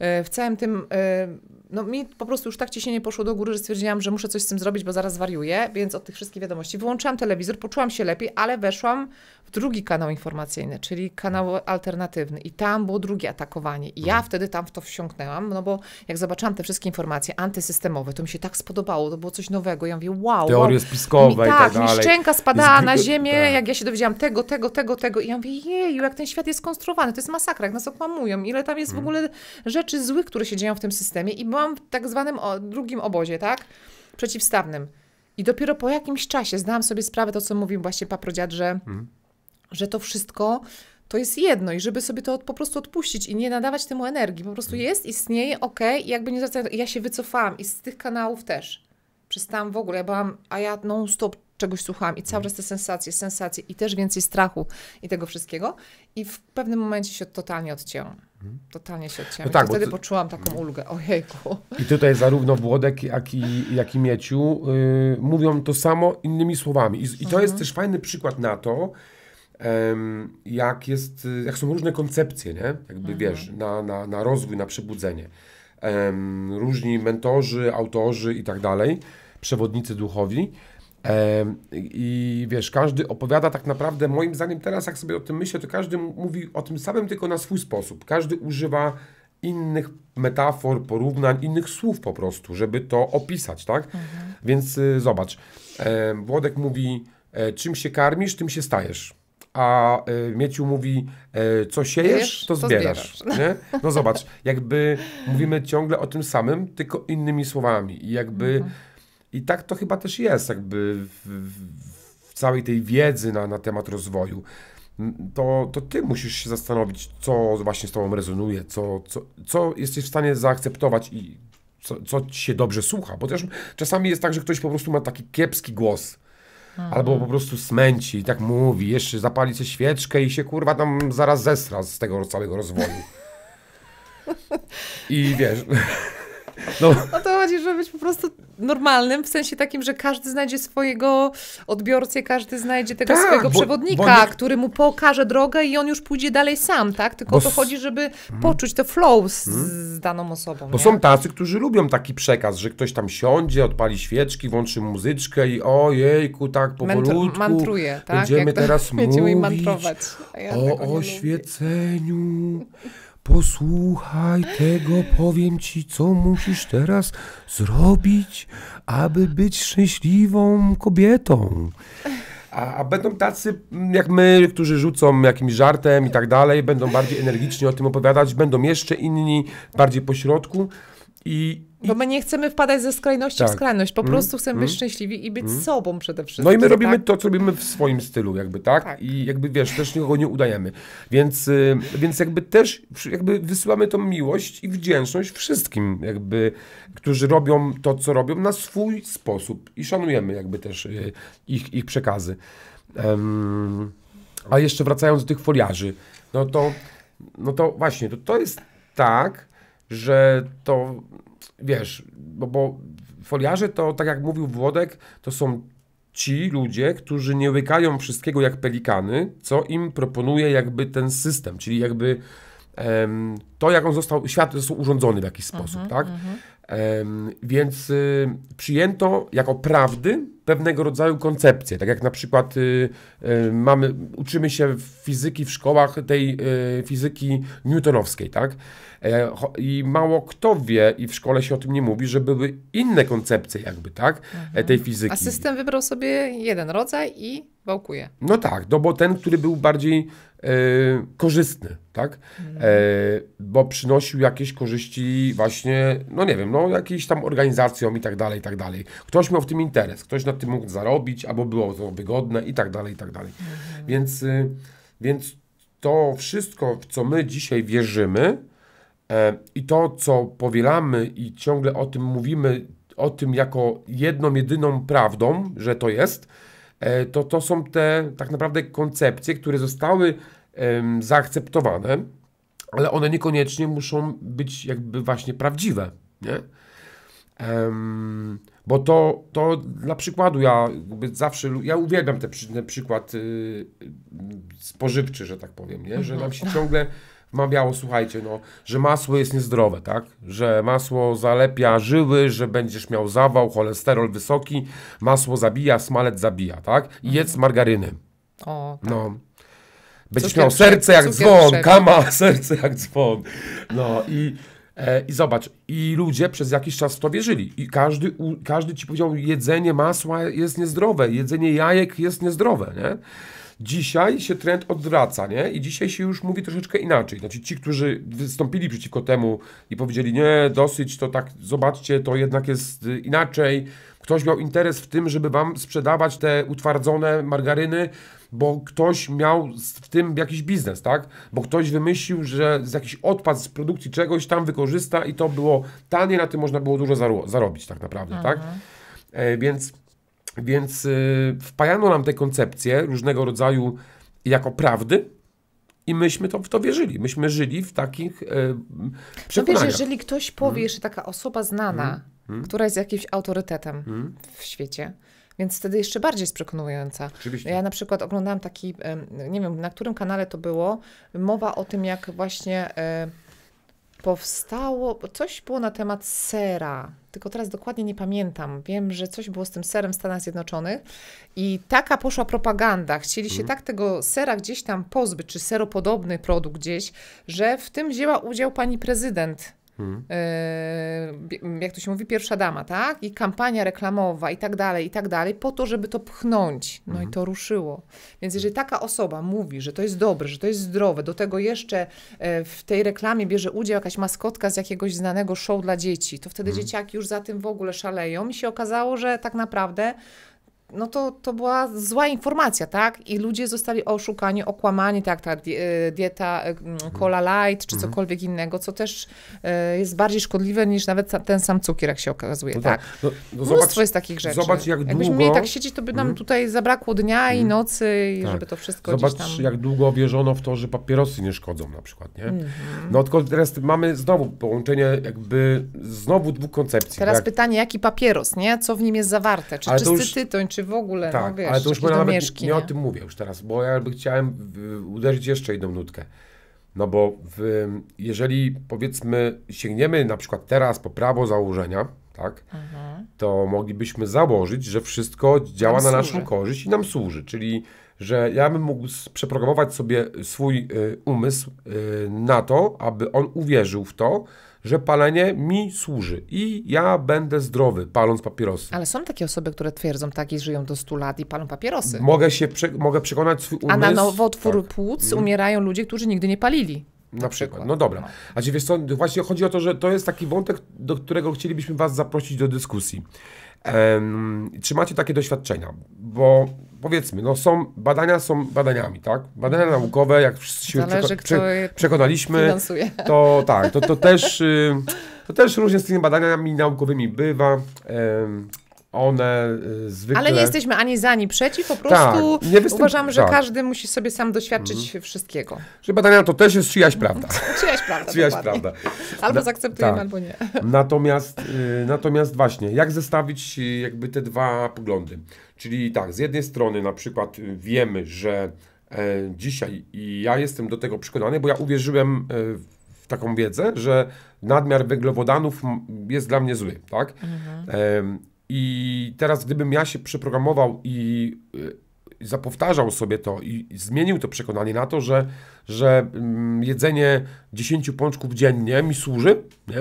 E, w całym tym, e, no mi po prostu już tak ciśnienie poszło do góry, że stwierdziłam, że muszę coś z tym zrobić, bo zaraz wariuję, więc od tych wszystkich wiadomości wyłączyłam telewizor, poczułam się lepiej, ale weszłam w drugi kanał informacyjny, czyli kanał alternatywny i tam było drugie atakowanie i ja wtedy tam w to wsiąknęłam, no bo jak zobaczyłam te wszystkie informacje antysystemowe, to mi się tak spodobało, to było coś nowego, ja mówię wow. Teorie wow. spiskowe mi, tak, i tak dalej. mi szczęka spadała na ziemię, tak. jak ja się dowiedziałam tego, tego, tego, tego i ja mówię jeju, jak ten świat jest skonstruowany, to jest masakra, jak nas okłamują, ile tam jest w mm. ogóle rzeczy, rzeczy złych, które się dzieją w tym systemie i byłam w tak zwanym o, drugim obozie, tak? Przeciwstawnym. I dopiero po jakimś czasie zdałam sobie sprawę, to co mówił właśnie paprodziad, że, mhm. że to wszystko to jest jedno i żeby sobie to po prostu odpuścić i nie nadawać temu energii. Po prostu mhm. jest, istnieje, ok, i jakby nie zwracać. ja się wycofałam i z tych kanałów też. Przestałam w ogóle, ja byłam, a ja non-stop czegoś słuchałam i cały mhm. czas te sensacje, sensacje i też więcej strachu i tego wszystkiego i w pewnym momencie się totalnie odcięłam. Totalnie się odcięłam. No tak, wtedy poczułam taką ulgę. Ojejku. I tutaj zarówno Włodek, jak i, jak i Mieciu y, mówią to samo innymi słowami. I, i to mhm. jest też fajny przykład na to, jak, jest, jak są różne koncepcje, nie? Jakby mhm. wiesz, na, na, na rozwój, na przebudzenie. różni mentorzy, autorzy i tak dalej, przewodnicy duchowi i wiesz, każdy opowiada tak naprawdę, moim zdaniem teraz jak sobie o tym myślę, to każdy mówi o tym samym, tylko na swój sposób. Każdy używa innych metafor, porównań, innych słów po prostu, żeby to opisać, tak? Mhm. Więc y, zobacz, e, Włodek mówi, e, czym się karmisz, tym się stajesz. A e, Mieciu mówi, e, co siejesz, to zbierasz. No zobacz, jakby mówimy ciągle o tym samym, tylko innymi słowami. I jakby... Mhm i tak to chyba też jest, jakby w, w całej tej wiedzy na, na temat rozwoju. Mm, to, to ty musisz się zastanowić, co właśnie z tobą rezonuje, co, co, co jesteś w stanie zaakceptować i co, co ci się dobrze słucha. Bo też czasami jest tak, że ktoś po prostu ma taki kiepski głos. Mhm. Albo po prostu smęci i tak mówi, jeszcze zapali sobie świeczkę i się kurwa tam zaraz zesra z tego całego rozwoju. I wiesz. No. O to chodzi, żeby być po prostu normalnym, w sensie takim, że każdy znajdzie swojego odbiorcę, każdy znajdzie tego tak, swojego bo, przewodnika, bo nie... który mu pokaże drogę i on już pójdzie dalej sam, tak? Tylko bo o to chodzi, żeby hmm. poczuć to flow z, hmm. z daną osobą. Bo nie? są tacy, którzy lubią taki przekaz, że ktoś tam siądzie, odpali świeczki, włączy muzyczkę i ojejku, tak powolutku. Mantr mantruje, tak? Będziemy teraz mówić mantrować. Ja o oświeceniu. Posłuchaj tego, powiem ci, co musisz teraz zrobić, aby być szczęśliwą kobietą. A, a, będą tacy mm, jak my, którzy rzucą jakimś żartem i tak dalej, będą bardziej energicznie o tym opowiadać, będą jeszcze inni, bardziej pośrodku. I, Bo my nie chcemy wpadać ze skrajności tak. w skrajność, po mm, prostu chcemy mm, być szczęśliwi i być mm. sobą przede wszystkim. No i my robimy tak? to, co robimy w swoim stylu, jakby, tak? tak? I jakby, wiesz, też nikogo nie udajemy. Więc, y, więc jakby też jakby wysyłamy tą miłość i wdzięczność wszystkim, jakby, którzy robią to, co robią na swój sposób i szanujemy jakby też y, ich, ich przekazy. Um, a jeszcze wracając do tych foliarzy, no to, no to właśnie, to, to jest tak, że to wiesz, bo, bo foliarze to, tak jak mówił Włodek, to są ci ludzie, którzy nie łykają wszystkiego jak pelikany, co im proponuje jakby ten system, czyli jakby em, to, jak on został, świat został urządzony w jakiś mhm, sposób, tak? Mhm. em, więc y, przyjęto jako prawdy pewnego rodzaju koncepcje, tak jak na przykład y, y, mamy, uczymy się fizyki w szkołach tej y, fizyki newtonowskiej, tak? E, I mało kto wie, i w szkole się o tym nie mówi, że były inne koncepcje jakby, tak, e, mhm. tej fizyki. A system wybrał sobie jeden rodzaj i wałkuje. No tak, no bo ten, który był bardziej e, korzystny, tak, mhm. e, bo przynosił jakieś korzyści właśnie, no nie wiem, no jakiejś tam organizacjom i tak dalej, i tak dalej. Ktoś miał w tym interes, ktoś na tym mógł zarobić, albo było to wygodne i tak dalej, i tak dalej. Mhm. Więc, y, więc to wszystko, w co my dzisiaj wierzymy, E, I to, co powielamy i ciągle o tym mówimy, o tym jako jedną, jedyną prawdą, że to jest, e, to to są te tak naprawdę koncepcje, które zostały zaakceptowane, ale one niekoniecznie muszą być jakby właśnie prawdziwe. Nie? bo to, to dla przykładu, ja zawsze, ja uwielbiam ten, przykład y, spożywczy, że tak powiem, nie? że nam się mhm. ciągle ma biało, słuchajcie, no, że masło jest niezdrowe, tak? Że masło zalepia żyły, że będziesz miał zawał, cholesterol wysoki, masło zabija, smalec zabija, tak? I mhm. jedz margaryny. O, tak. No. Będziesz miał serce jak dzwon, kama, serce jak dzwon. No i, e, i zobacz, i ludzie przez jakiś czas w to wierzyli. I każdy, u, każdy ci powiedział, jedzenie masła jest niezdrowe, jedzenie jajek jest niezdrowe, nie? Dzisiaj się trend odwraca, nie? I dzisiaj się już mówi troszeczkę inaczej. Znaczy ci, którzy wystąpili przeciwko temu i powiedzieli, nie, dosyć, to tak, zobaczcie, to jednak jest y, inaczej. Ktoś miał interes w tym, żeby wam sprzedawać te utwardzone margaryny, bo ktoś miał w tym jakiś biznes, tak? Bo ktoś wymyślił, że z jakiś odpad z produkcji czegoś tam wykorzysta i to było tanie, na tym można było dużo zarobić tak naprawdę, tak? mhm. tak? E, więc więc y, wpajano nam te koncepcje różnego rodzaju jako prawdy, i myśmy to, w to wierzyli. Myśmy żyli w takich y, przekonaniach. No wiesz, jeżeli ktoś powie, mm. że taka osoba znana, mm. Mm. która jest jakimś autorytetem mm. w świecie, więc wtedy jeszcze bardziej jest przekonująca. Oczywiście. Ja na przykład oglądałam taki, nie wiem, na którym kanale to było, mowa o tym, jak właśnie powstało, coś było na temat sera, tylko teraz dokładnie nie pamiętam. Wiem, że coś było z tym serem w Stanach Zjednoczonych i taka poszła propaganda. Chcieli mm. się mhm. tak tego sera gdzieś tam pozbyć, czy seropodobny produkt gdzieś, że w tym wzięła udział pani prezydent Hmm. jak to się mówi, pierwsza dama, tak? I kampania reklamowa i tak dalej, i tak dalej, po to, żeby to pchnąć. No hmm. i to mhm. ruszyło. Więc jeżeli taka osoba mówi, że to jest dobre, że to jest zdrowe, do tego jeszcze e, w tej reklamie bierze udział jakaś maskotka z jakiegoś znanego show dla dzieci, to wtedy hmm. dzieciaki już za tym w ogóle szaleją i się okazało, że tak naprawdę no to, to była zła informacja, tak? I ludzie zostali oszukani, okłamani, tak, ta e, dieta e, mhm. cola light czy mhm. cokolwiek innego, co też e, jest bardziej szkodliwe niż nawet ten sam cukier, jak się okazuje, no tak? tak. No, no Mnóstwo zobacz, jest takich rzeczy. Zobacz, jak długo... Jakbyśmy mieli tak siedzieć, to by nam mhm. tutaj zabrakło dnia i nocy, i tak. żeby to wszystko zobacz, gdzieś tam... jak długo wierzono w to, że papierosy nie szkodzą na przykład, nie? Mm No tylko teraz mamy znowu połączenie jakby znowu dwóch koncepcji. Teraz jak... pytanie, jaki papieros, nie? Co w nim jest zawarte? Czy czysty już... tytoń, czy czy w ogóle, no tak, no wiesz, ale to już nawet domieszki, nie, nie o tym mówię już teraz, bo ja jakby chciałem uderzyć jeszcze jedną nutkę. No bo w, jeżeli powiedzmy sięgniemy na przykład teraz po prawo założenia, tak, to moglibyśmy założyć, że wszystko działa nam na naszą służy. korzyść i nam służy. Czyli, że ja bym mógł przeprogramować sobie swój y, umysł y, na to, aby on uwierzył w to, że palenie mi służy i ja będę zdrowy paląc papierosy. Ale są takie osoby, które twierdzą tak i żyją do 100 lat i palą papierosy. Mogę się mogę przekonać swój umysł. A na nowotwór tak. płuc mm. umierają ludzie, którzy nigdy nie palili. Na, na przykład. przykład. No dobra. No. A czy wiesz co, właśnie chodzi o to, że to jest taki wątek, do którego chcielibyśmy Was zaprosić do dyskusji czy macie takie doświadczenia? Bo powiedzmy, no są, badania są badaniami, tak? Badania naukowe, jak wszyscy się Zależy, przeko prze przekonaliśmy, to tak, to, to też... Y, to też różnie z tymi badaniami naukowymi bywa one y, zwykle... Ale nie jesteśmy ani za, ani przeciw, po tak, prostu tak, występ... uważam, że tak. każdy musi sobie sam doświadczyć mhm. wszystkiego. Że badania to też jest czyjaś prawda. czyjaś prawda, czyjaś prawda. Albo zaakceptujemy, tak. albo nie. Natomiast, y, natomiast właśnie, jak zestawić y, jakby te dwa poglądy? Czyli tak, z jednej strony na przykład wiemy, że e, dzisiaj, i ja jestem do tego przekonany, bo ja uwierzyłem e, w taką wiedzę, że nadmiar węglowodanów jest dla mnie zły, tak? Mhm. I teraz, gdybym ja się przeprogramował i y, zapowtarzał sobie to i zmienił to przekonanie na to, że, że mm, jedzenie 10 pączków dziennie mi służy, nie?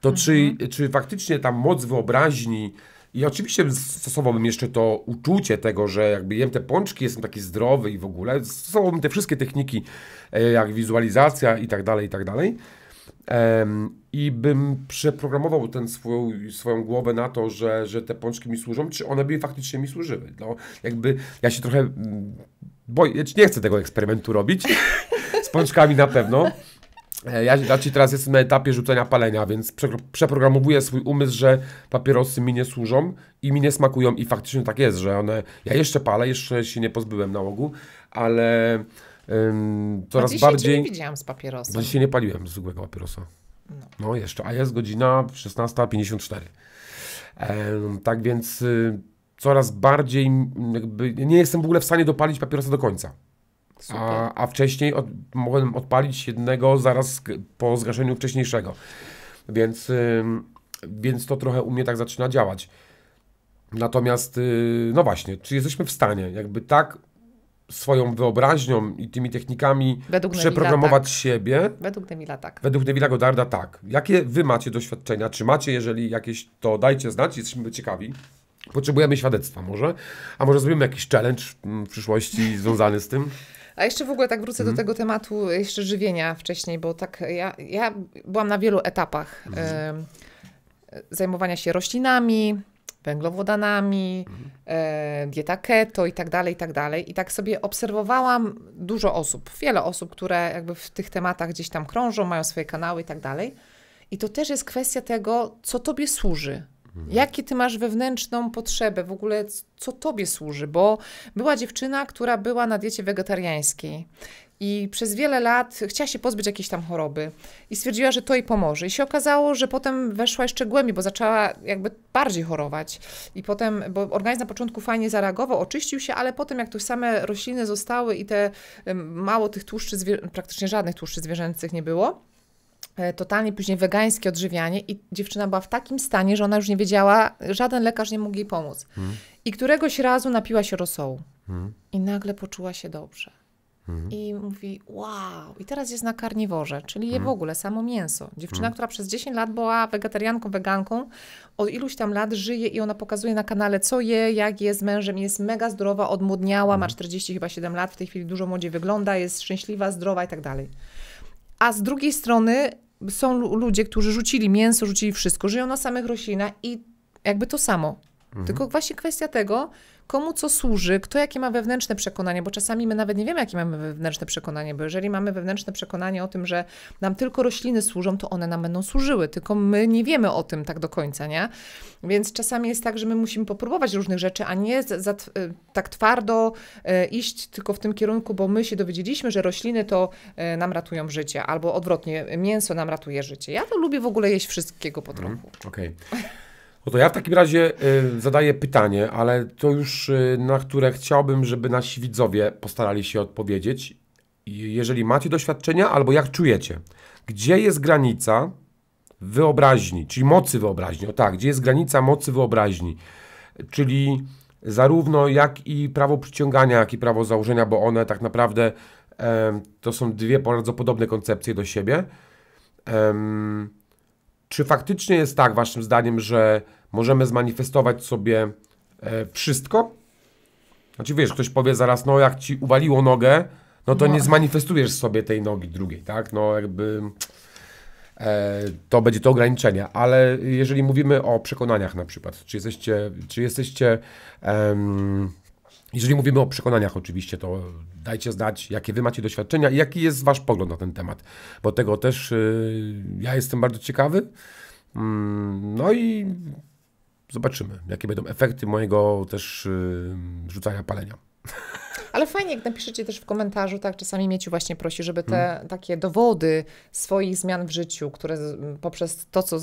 to mhm. czy, czy faktycznie ta moc wyobraźni i oczywiście stosowałbym jeszcze to uczucie tego, że jakby jem te pączki, jestem taki zdrowy i w ogóle. Stosowałbym te wszystkie techniki, e, jak wizualizacja i tak dalej, i tak dalej. I bym przeprogramował ten swój, swoją głowę na to, że, że te pączki mi służą, czy one by faktycznie mi służyły. No, jakby ja się trochę mm, boję, znaczy nie chcę tego eksperymentu robić z pączkami na pewno. E, ja raczej teraz jestem na etapie rzucenia palenia, więc przeprogramowuję swój umysł, że papierosy mi nie służą i mi nie smakują i faktycznie tak jest, że one... Ja jeszcze palę, jeszcze się nie pozbyłem nałogu, ale um, coraz znaczy, bardziej. nie widziałam z papierosa. Bo dzisiaj nie paliłem zwykłego papierosa. No. no jeszcze, a jest godzina 16.54. tak więc y, coraz bardziej jakby, nie jestem w ogóle w stanie dopalić papierosa do końca. A, a, wcześniej od, mogłem odpalić jednego zaraz po zgaszeniu wcześniejszego. Więc, y, więc to trochę u mnie tak zaczyna działać. Natomiast, y, no właśnie, czy jesteśmy w stanie jakby tak swoją wyobraźnią i tymi technikami Według przeprogramować tak. siebie. Według Neville'a tak. Według Neville'a Godarda tak. Jakie wy macie doświadczenia? Czy macie, jeżeli jakieś, to dajcie znać, jesteśmy ciekawi. Potrzebujemy świadectwa może, a może zrobimy jakiś challenge mm, w przyszłości związany z tym? A jeszcze w ogóle tak wrócę mm. do mhm. tego tematu jeszcze żywienia wcześniej, bo tak ja, ja byłam na wielu etapach mm. y, zajmowania się roślinami, węglowodanami, mhm. e, dieta keto i tak dalej, i tak dalej. I tak sobie obserwowałam dużo osób, wiele osób, które jakby w tych tematach gdzieś tam krążą, mają swoje kanały i tak dalej. I to też jest kwestia tego, co tobie służy. Mhm. Jakie ty masz wewnętrzną potrzebę, w ogóle co tobie służy? Bo była dziewczyna, która była na diecie wegetariańskiej i przez wiele lat chciała się pozbyć jakiejś tam choroby i stwierdziła, że to jej pomoże. I się okazało, że potem weszła jeszcze głębiej, bo zaczęła jakby bardziej chorować. I potem, bo organizm na początku fajnie zareagował, oczyścił się, ale potem jak to same rośliny zostały i te mało tych tłuszczy, praktycznie żadnych tłuszczy zwierzęcych nie było, e, totalnie później wegańskie odżywianie i dziewczyna była w takim stanie, że ona już nie wiedziała, żaden lekarz nie mógł jej pomóc. Hmm. I któregoś razu napiła się rosołu. Hmm. I nagle poczuła się dobrze. Mhm. I mówi, wow, i teraz jest na karniworze, czyli je w mhm. ogóle samo mięso. Dziewczyna, mhm. która przez 10 lat była wegetarianką, weganką, od iluś tam lat żyje i ona pokazuje na kanale, co je, jak je z mężem, jest mega zdrowa, odmłodniała, ma 40 chyba 7 lat, w tej chwili dużo młodzie wygląda, jest szczęśliwa, zdrowa i tak dalej. A z drugiej strony są ludzie, którzy rzucili mięso, rzucili wszystko, żyją na samych roślinach i jakby to samo. Tylko właśnie kwestia tego, komu co służy, kto jakie ma wewnętrzne przekonanie, bo czasami my nawet nie wiemy, jakie mamy wewnętrzne przekonanie, bo jeżeli mamy wewnętrzne przekonanie o tym, że nam tylko rośliny służą, to one nam będą służyły, tylko my nie wiemy o tym tak do końca, nie? Więc czasami jest tak, że my musimy popróbować różnych rzeczy, a nie za, za, e, tak twardo e, iść tylko w tym kierunku, bo my się dowiedzieliśmy, że rośliny to e, nam ratują życie, albo odwrotnie, mięso nam ratuje życie. Ja to lubię w ogóle jeść wszystkiego po trochu. Mm, Okej. Okay. No to ja w takim razie y, zadaję pytanie, ale to już y, na które chciałbym, żeby nasi widzowie postarali się odpowiedzieć. Jeżeli macie doświadczenia, albo jak czujecie, gdzie jest granica wyobraźni, czyli mocy wyobraźni? O tak, gdzie jest granica mocy wyobraźni, czyli zarówno jak i prawo przyciągania, jak i prawo założenia, bo one tak naprawdę y, to są dwie bardzo podobne koncepcje do siebie. Um, czy faktycznie jest tak, Waszym zdaniem, że możemy zmanifestować sobie e, wszystko? Znaczy, wiesz, ktoś powie zaraz, no jak ci uwaliło nogę, no to no. nie zmanifestujesz sobie tej nogi drugiej, tak? No jakby e, to będzie to ograniczenie, ale jeżeli mówimy o przekonaniach na przykład, czy jesteście, czy jesteście em, jeżeli mówimy o przekonaniach, oczywiście, to dajcie znać, jakie wy macie doświadczenia i jaki jest wasz pogląd na ten temat, bo tego też yy, ja jestem bardzo ciekawy. Mm, no i zobaczymy, jakie będą efekty mojego też yy, rzucania palenia. Ale fajnie, jak napiszecie też w komentarzu, tak, czasami Mieciu właśnie prosi, żeby te hmm. takie dowody swoich zmian w życiu, które poprzez to, co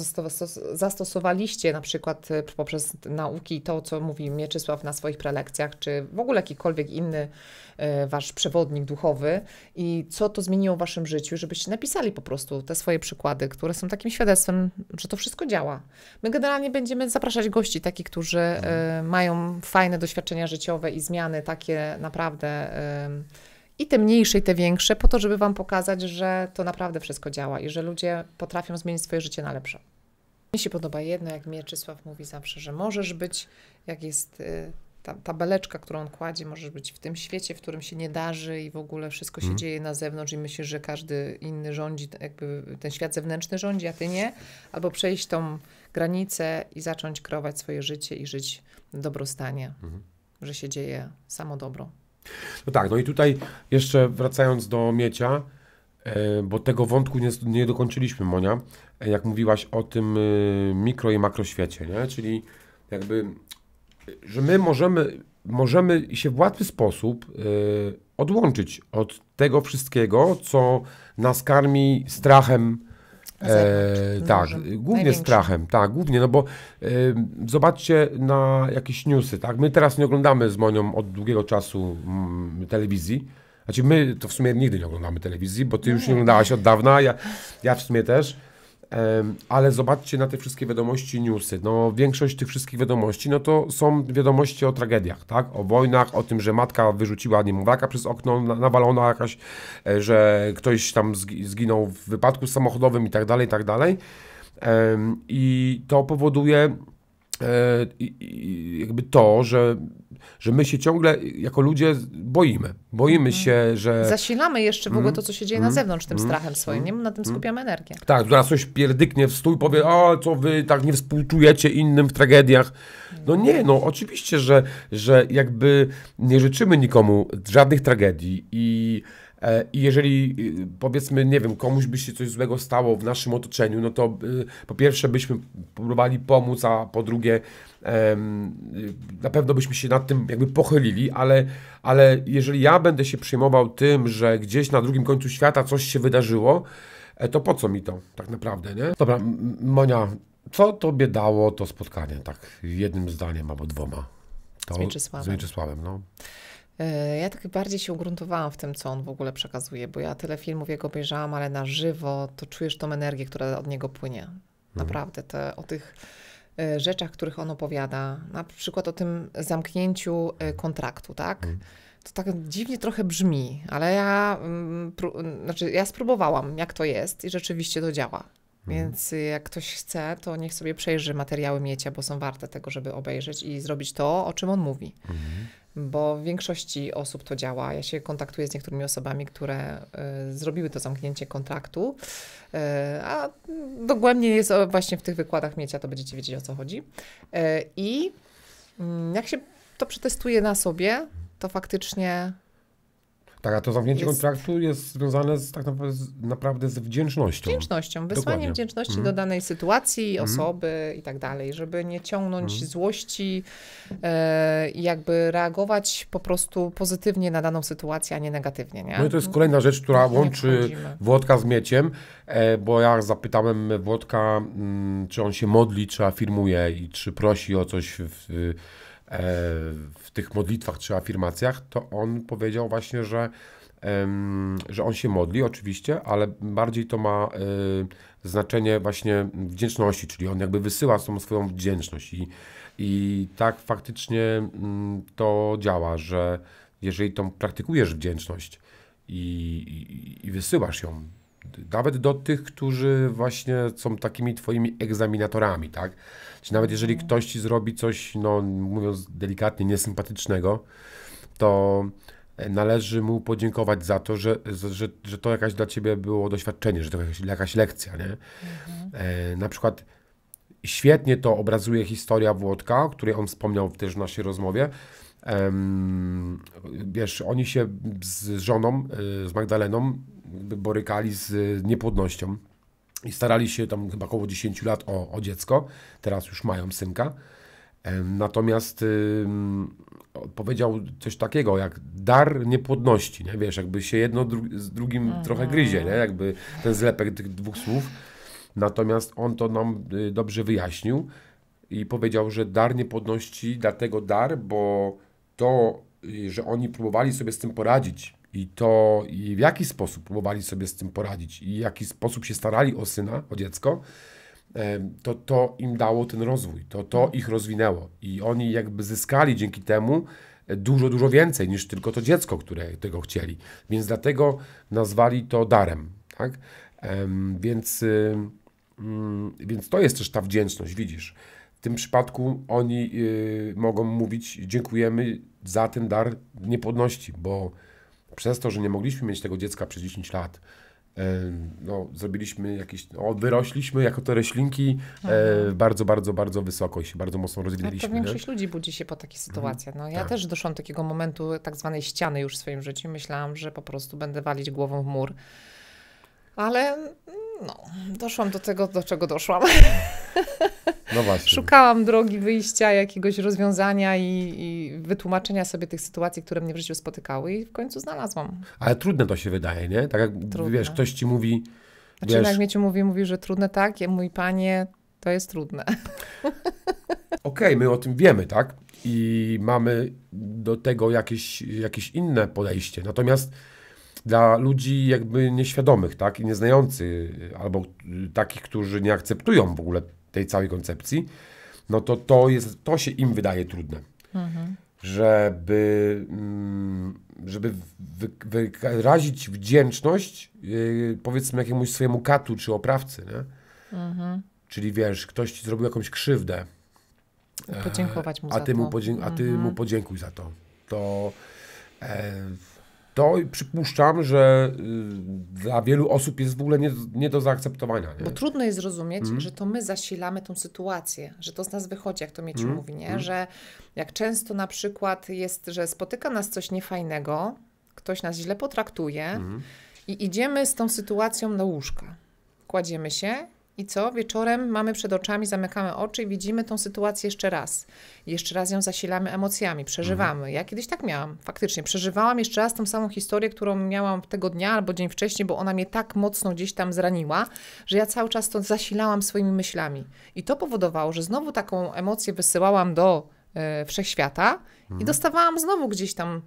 zastosowaliście, na przykład y, poprzez nauki, to, co mówi Mieczysław na swoich prelekcjach, czy w ogóle jakikolwiek inny y, wasz przewodnik duchowy i co to zmieniło w waszym życiu, żebyście napisali po prostu te swoje przykłady, które są takim świadectwem, że to wszystko działa. My generalnie będziemy zapraszać gości, takich, którzy hmm. mają fajne doświadczenia życiowe i zmiany takie naprawdę naprawdę i te mniejsze, i te większe, po to, żeby Wam pokazać, że to naprawdę wszystko działa i że ludzie potrafią zmienić swoje życie na lepsze. Mi się podoba jedno, jak Mieczysław mówi zawsze, że możesz być, jak jest y, ta tabeleczka, którą on kładzie, możesz być w tym świecie, w którym się nie darzy i w ogóle wszystko się mm. dzieje na zewnątrz i myślisz, że każdy inny rządzi, jakby ten świat zewnętrzny rządzi, a ty nie. Albo przejść tą granicę i zacząć kreować swoje życie i żyć w dobrostanie, mm. że się dzieje samo dobro. No tak, no i tutaj jeszcze wracając do miecia, e, bo tego wątku nie, nie dokończyliśmy, Monia, e, jak mówiłaś o tym e, mikro i makroświecie, nie? Czyli jakby, że my możemy, możemy się w łatwy sposób odłączyć od tego wszystkiego, co nas karmi strachem, E, tak, głównie Największy. strachem, tak, głównie, no bo e, zobaczcie na jakieś newsy, tak? My teraz nie oglądamy z Monią od długiego czasu mm, telewizji. Znaczy my to w sumie nigdy nie oglądamy telewizji, bo ty już nie oglądałaś od dawna, ja, ja w sumie też ale zobaczcie na te wszystkie wiadomości, newsy. No, większość tych wszystkich wiadomości, no to są wiadomości o tragediach, tak? O wojnach, o tym, że matka wyrzuciła niemowlaka przez okno nawalona jakaś, e, że ktoś tam zginął w wypadku samochodowym i tak dalej, i tak dalej. I to powoduje e, jakby to, że że my się ciągle jako ludzie boimy. Boimy się, że... Zasilamy jeszcze w ogóle to, co się dzieje na mm, zewnątrz tym mm, strachem swoim, nie? Mm, na tym skupiamy energię. Tak, zaraz coś pierdyknie w stół i powie, o, co wy tak nie współczujecie innym w tragediach. No nie, no oczywiście, że, że jakby nie życzymy nikomu żadnych tragedii i... E, I jeżeli y, powiedzmy, nie wiem, komuś by się coś złego stało w naszym otoczeniu, no to y, po pierwsze byśmy próbowali pomóc, a po drugie na pewno byśmy się nad tym jakby pochylili, ale, ale jeżeli ja będę się przejmował tym, że gdzieś na drugim końcu świata coś się wydarzyło, e, to po co mi to tak naprawdę, nie? Dobra, Monia, co tobie dało to spotkanie, tak jednym zdaniem albo dwoma? To, z Mieczysławem. Z Mieczysławem, no. E, ja tak bardziej się ugruntowałam w tym, co on w ogóle przekazuje, bo ja tyle filmów jego obejrzałam, ale na żywo to czujesz tą energię, która od niego płynie. Mhm. Naprawdę, te, o tych E, rzeczach, których on opowiada, na przykład o tym zamknięciu e, kontraktu, tak? Mhm. To tak dziwnie trochę brzmi, ale ja, mm, znaczy ja spróbowałam, jak to jest i rzeczywiście to działa. Mhm. Więc jak ktoś chce, to niech sobie przejrzy materiały miecia, bo są warte tego, żeby obejrzeć i zrobić to, o czym on mówi. Mhm bo w większości osób to działa. Ja się kontaktuję z niektórymi osobami, które y, zrobiły to zamknięcie kontraktu, y, a dogłębnie jest właśnie w tych wykładach miecia, to będziecie wiedzieć o co chodzi. Y, I mm, jak się to przetestuje na sobie, to faktycznie tak, a to zamknięcie jest... kontraktu jest związane z, tak naprawdę z wdzięcznością. Wdzięcznością, wysłaniem Dokładnie. wdzięczności mm. do mhm. danej sytuacji, mm. osoby i tak dalej, żeby nie ciągnąć mm. złości e, i jakby reagować po prostu pozytywnie na daną sytuację, a nie negatywnie. Nie? No i to jest kolejna rzecz, która mhm. łączy Włodka z Mieciem, e, bo ja zapytałem Włodka, mm, czy on się modli, czy afirmuje i czy prosi o coś w w tych modlitwach czy afirmacjach, to on powiedział właśnie, że, że on się modli oczywiście, ale bardziej to ma e, znaczenie właśnie wdzięczności, czyli on jakby wysyła tą swoją wdzięczność i, i tak faktycznie mm, to działa, że jeżeli tą praktykujesz wdzięczność i, i, i wysyłasz ją nawet do tych, którzy właśnie są takimi twoimi egzaminatorami, tak? Czy nawet jeżeli mm. ktoś ci zrobi coś, no mówiąc delikatnie, niesympatycznego, to e, należy mu podziękować za to, że, że, że to jakaś dla ciebie było doświadczenie, że to jakaś, jakaś lekcja, nie? Mhm. E, na przykład świetnie to obrazuje historia Włodka, o której on wspomniał też w naszej rozmowie. Um, wiesz, oni się z żoną, e, z Magdaleną borykali z niepłodnością i starali się tam chyba około 10 lat o, o dziecko. Teraz już mają synka. Natomiast yy, powiedział coś takiego jak dar niepłodności, nie? wiesz, jakby się jedno dru z drugim mhm. trochę gryzie, nie? jakby ten zlepek tych dwóch słów. Natomiast on to nam y, dobrze wyjaśnił i powiedział, że dar niepłodności, dlatego dar, bo to, y, że oni próbowali sobie z tym poradzić, i to, i w jaki sposób próbowali sobie z tym poradzić i w jaki sposób się starali o syna, o dziecko, to to im dało ten rozwój, to to ich rozwinęło i oni jakby zyskali dzięki temu e, dużo, dużo więcej niż tylko to dziecko, które tego chcieli. Więc dlatego nazwali to darem. Tak? Więc, mm, więc to jest też ta wdzięczność, widzisz. W tym przypadku oni y, mogą mówić: Dziękujemy za ten dar niepodności, bo przez to, że nie mogliśmy mieć tego dziecka przez 10 lat, e, no, zrobiliśmy jakieś, no, wyrośliśmy jako te roślinki e, mhm. bardzo, bardzo, bardzo wysoko i się bardzo mocno rozwinęliśmy. Tak, to większość nie? ludzi budzi się po takiej mhm. sytuacji. No, ja tak. też doszłam do takiego momentu tak zwanej ściany już w swoim życiu. Myślałam, że po prostu będę walić głową w mur. Ale no, doszłam do tego, do czego doszłam. No właśnie. Szukałam drogi wyjścia, jakiegoś rozwiązania i, i, wytłumaczenia sobie tych sytuacji, które mnie w życiu spotykały i w końcu znalazłam. Ale trudne to się wydaje, nie? Tak jak, trudne. wiesz, ktoś ci mówi... Znaczy, no wiesz... jak mnie ci mówi, mówi, że trudne tak, ja, mój panie, to jest trudne. Okej, okay, my o tym wiemy, tak? I mamy do tego jakieś, jakieś inne podejście. Natomiast dla ludzi jakby nieświadomych, tak, i nieznających, albo takich, którzy nie akceptują w ogóle tej całej koncepcji, no to to, jest, to się im wydaje trudne. Mhm. Żeby, mm, żeby wyrazić wdzięczność y, powiedzmy jakiemuś swojemu katu czy oprawcy, nie? Mhm. Czyli wiesz, ktoś ci zrobił jakąś krzywdę. Podziękować mu a za ty to. Mu podzie- a ty mhm. mu podziękuj za to. To... E, to przypuszczam, że y, dla wielu osób jest w ogóle nie, nie do zaakceptowania. Nie? Bo trudno jest zrozumieć, mm. że to my zasilamy tą sytuację, że to z nas wychodzi, jak to Mieci mm. mówi, nie? Mm. że jak często na przykład jest, że spotyka nas coś niefajnego, ktoś nas źle potraktuje mhm. i idziemy z tą sytuacją na łóżka. Kładziemy się i co? Wieczorem mamy przed oczami, zamykamy oczy i widzimy tą sytuację jeszcze raz. Jeszcze raz ją zasilamy emocjami, przeżywamy. Mhm. Ja kiedyś tak miałam, faktycznie. Przeżywałam jeszcze raz tą samą historię, którą miałam tego dnia albo dzień wcześniej, bo ona mnie tak mocno gdzieś tam zraniła, że ja cały czas to zasilałam swoimi myślami. I to powodowało, że znowu taką emocję wysyłałam do e, wszechświata mhm. i dostawałam znowu gdzieś tam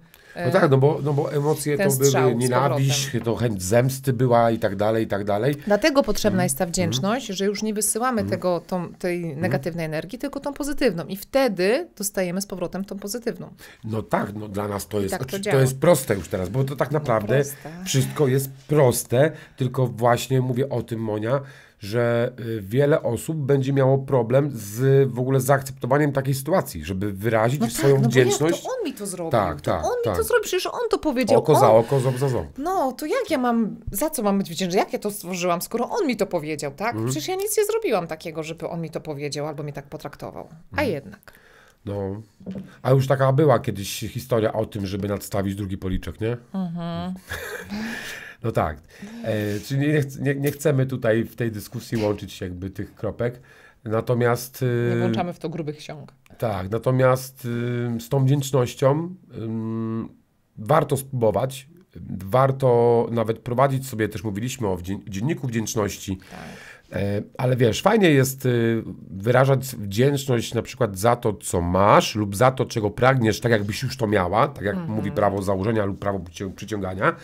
no tak, no bo, no bo emocje to były nienawiść, to chęć zemsty była i tak dalej, i tak dalej. Dlatego potrzebna mm. jest ta wdzięczność, mm. że już nie wysyłamy mm. tego, tą, tej mm. negatywnej energii, tylko tą pozytywną. I wtedy dostajemy z powrotem tą pozytywną. No tak, no dla nas to jest, tak to, to, jest proste już teraz, bo to tak no naprawdę no wszystko jest proste, tylko właśnie mówię o tym, Monia, że y, wiele osób będzie miało problem z w ogóle zaakceptowaniem takiej sytuacji, żeby wyrazić no tak, swoją no wdzięczność. Bo jak to on mi to zrobił. Tak, no tak. on tak. mi to tak. zrobił, przecież on to powiedział. Oko za oko, ząb za ząb. No, to jak ja mam, za co mam być wdzięczna? Jak ja to stworzyłam, skoro on mi to powiedział, tak? Mm. Przecież ja nic nie zrobiłam takiego, żeby on mi to powiedział albo mnie tak potraktował. A mhm. jednak. No, a już taka była kiedyś historia o tym, żeby nadstawić drugi policzek, nie? Mhm. No tak. E, czyli nie, nie, nie, chcemy tutaj w tej dyskusji łączyć jakby tych kropek. Natomiast. Y, nie włączamy w to grubych ksiąg. Tak, natomiast z tą wdzięcznością warto spróbować. Warto nawet prowadzić sobie, też mówiliśmy o dzienniku wdzięczności. Tak. E, ale wiesz, fajnie jest y, wyrażać wdzięczność na przykład za to, co masz lub za to, czego pragniesz, tak jakbyś już to miała, tak jak mhm. mówi prawo założenia lub prawo przyciągania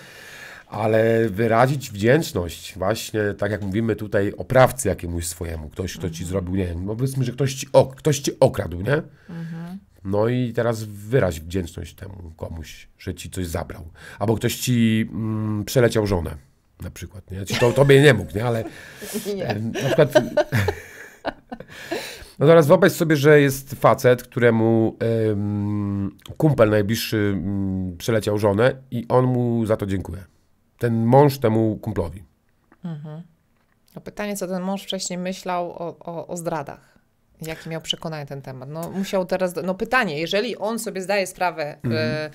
ale wyrazić wdzięczność, właśnie tak jak mówimy tutaj o prawcy jakiemuś swojemu, ktoś, kto ci mhm. zrobił, nie wiem, powiedzmy, że ktoś ci, ok, ktoś ci okradł, nie? Mhm. No i teraz wyraź wdzięczność temu komuś, że ci coś zabrał. Albo ktoś ci mm, przeleciał żonę, na przykład, nie? Ci to, tobie nie mógł, nie? Ale nie. na przykład... No teraz wyobraź sobie, że jest facet, któremu ym, kumpel najbliższy ym, mm, przeleciał żonę i on mu za to dziękuje ten mąż temu kumplowi. Mhm. No pytanie, co ten mąż wcześniej myślał o, o, o zdradach. Jaki miał przekonanie ten temat? No musiał teraz... No pytanie, jeżeli on sobie zdaje sprawę... E, mhm.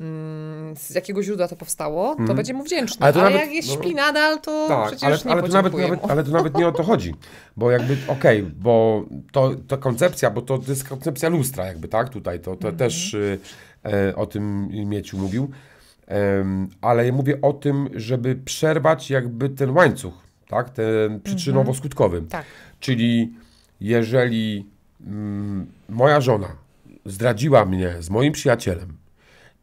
Mm, z jakiego źródła to powstało, to mhm. będzie mu wdzięczny. Ale, to ale nawet, jak jest no, śpi nadal, to tak, przecież ale, nie ale to, nawet, nawet, ale to nawet nie o to chodzi. Bo jakby, okej, okay, bo to, to koncepcja, bo to, to jest koncepcja lustra jakby, tak, tutaj, to, to mhm. też y, y, o tym Mieciu mówił ale mówię o tym, żeby przerwać jakby ten łańcuch, tak? ten przyczynowo-skutkowy. Mhm. Tak. Czyli jeżeli mm, moja żona zdradziła mnie z moim przyjacielem,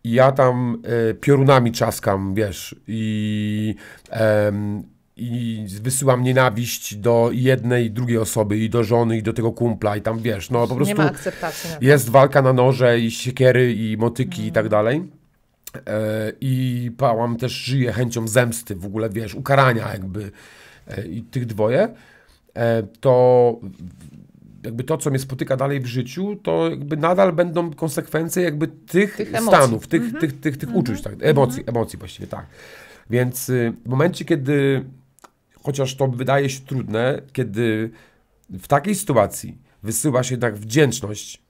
i ja tam y, piorunami czaskam, wiesz, i, y, y, wysyłam nienawiść do jednej drugiej osoby, i do żony, i do tego kumpla, i tam wiesz, no po prostu jest walka na noże, i siekiery, i motyki, mm. i tak mhm. dalej E, I Pałam też żyje chęcią zemsty, w ogóle wiesz, ukarania jakby e, i tych dwoje, e, to jakby to, co mnie spotyka dalej w życiu, to jakby nadal będą konsekwencje jakby tych, tych stanów, mhm. tych, tych, tych, tych mhm. uczuć, tak, emocji, mhm. emocji właściwie, tak. Więc y, w momencie, kiedy, chociaż to wydaje się trudne, kiedy w takiej sytuacji wysyła się jednak wdzięczność,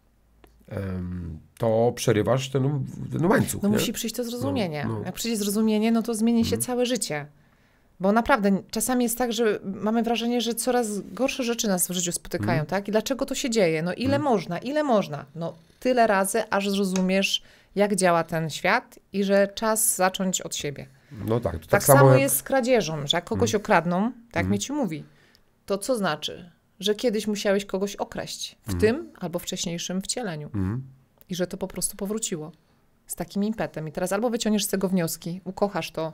to przerywasz ten, um- ten łańcuch. No nie? musi przyjść to no, zrozumienie. No, no. Jak przyjdzie zrozumienie, no to zmieni się mhm. całe życie. Bo naprawdę czasami jest tak, że mamy wrażenie, że coraz gorsze rzeczy nas w życiu spotykają, mhm. tak? I dlaczego to się dzieje? No ile mhm. można, ile można? No tyle razy, aż zrozumiesz, jak działa ten świat i że czas zacząć od siebie. No tak. to tak, tak samo, jak... jest z kradzieżą, że jak kogoś okradną, tak mi ci mówi, to co znaczy? że kiedyś musiałeś kogoś okraść w mhm. tym albo wcześniejszym wcieleniu mhm. i że to po prostu powróciło z takim impetem. I teraz albo wyciągniesz z tego wnioski, ukochasz to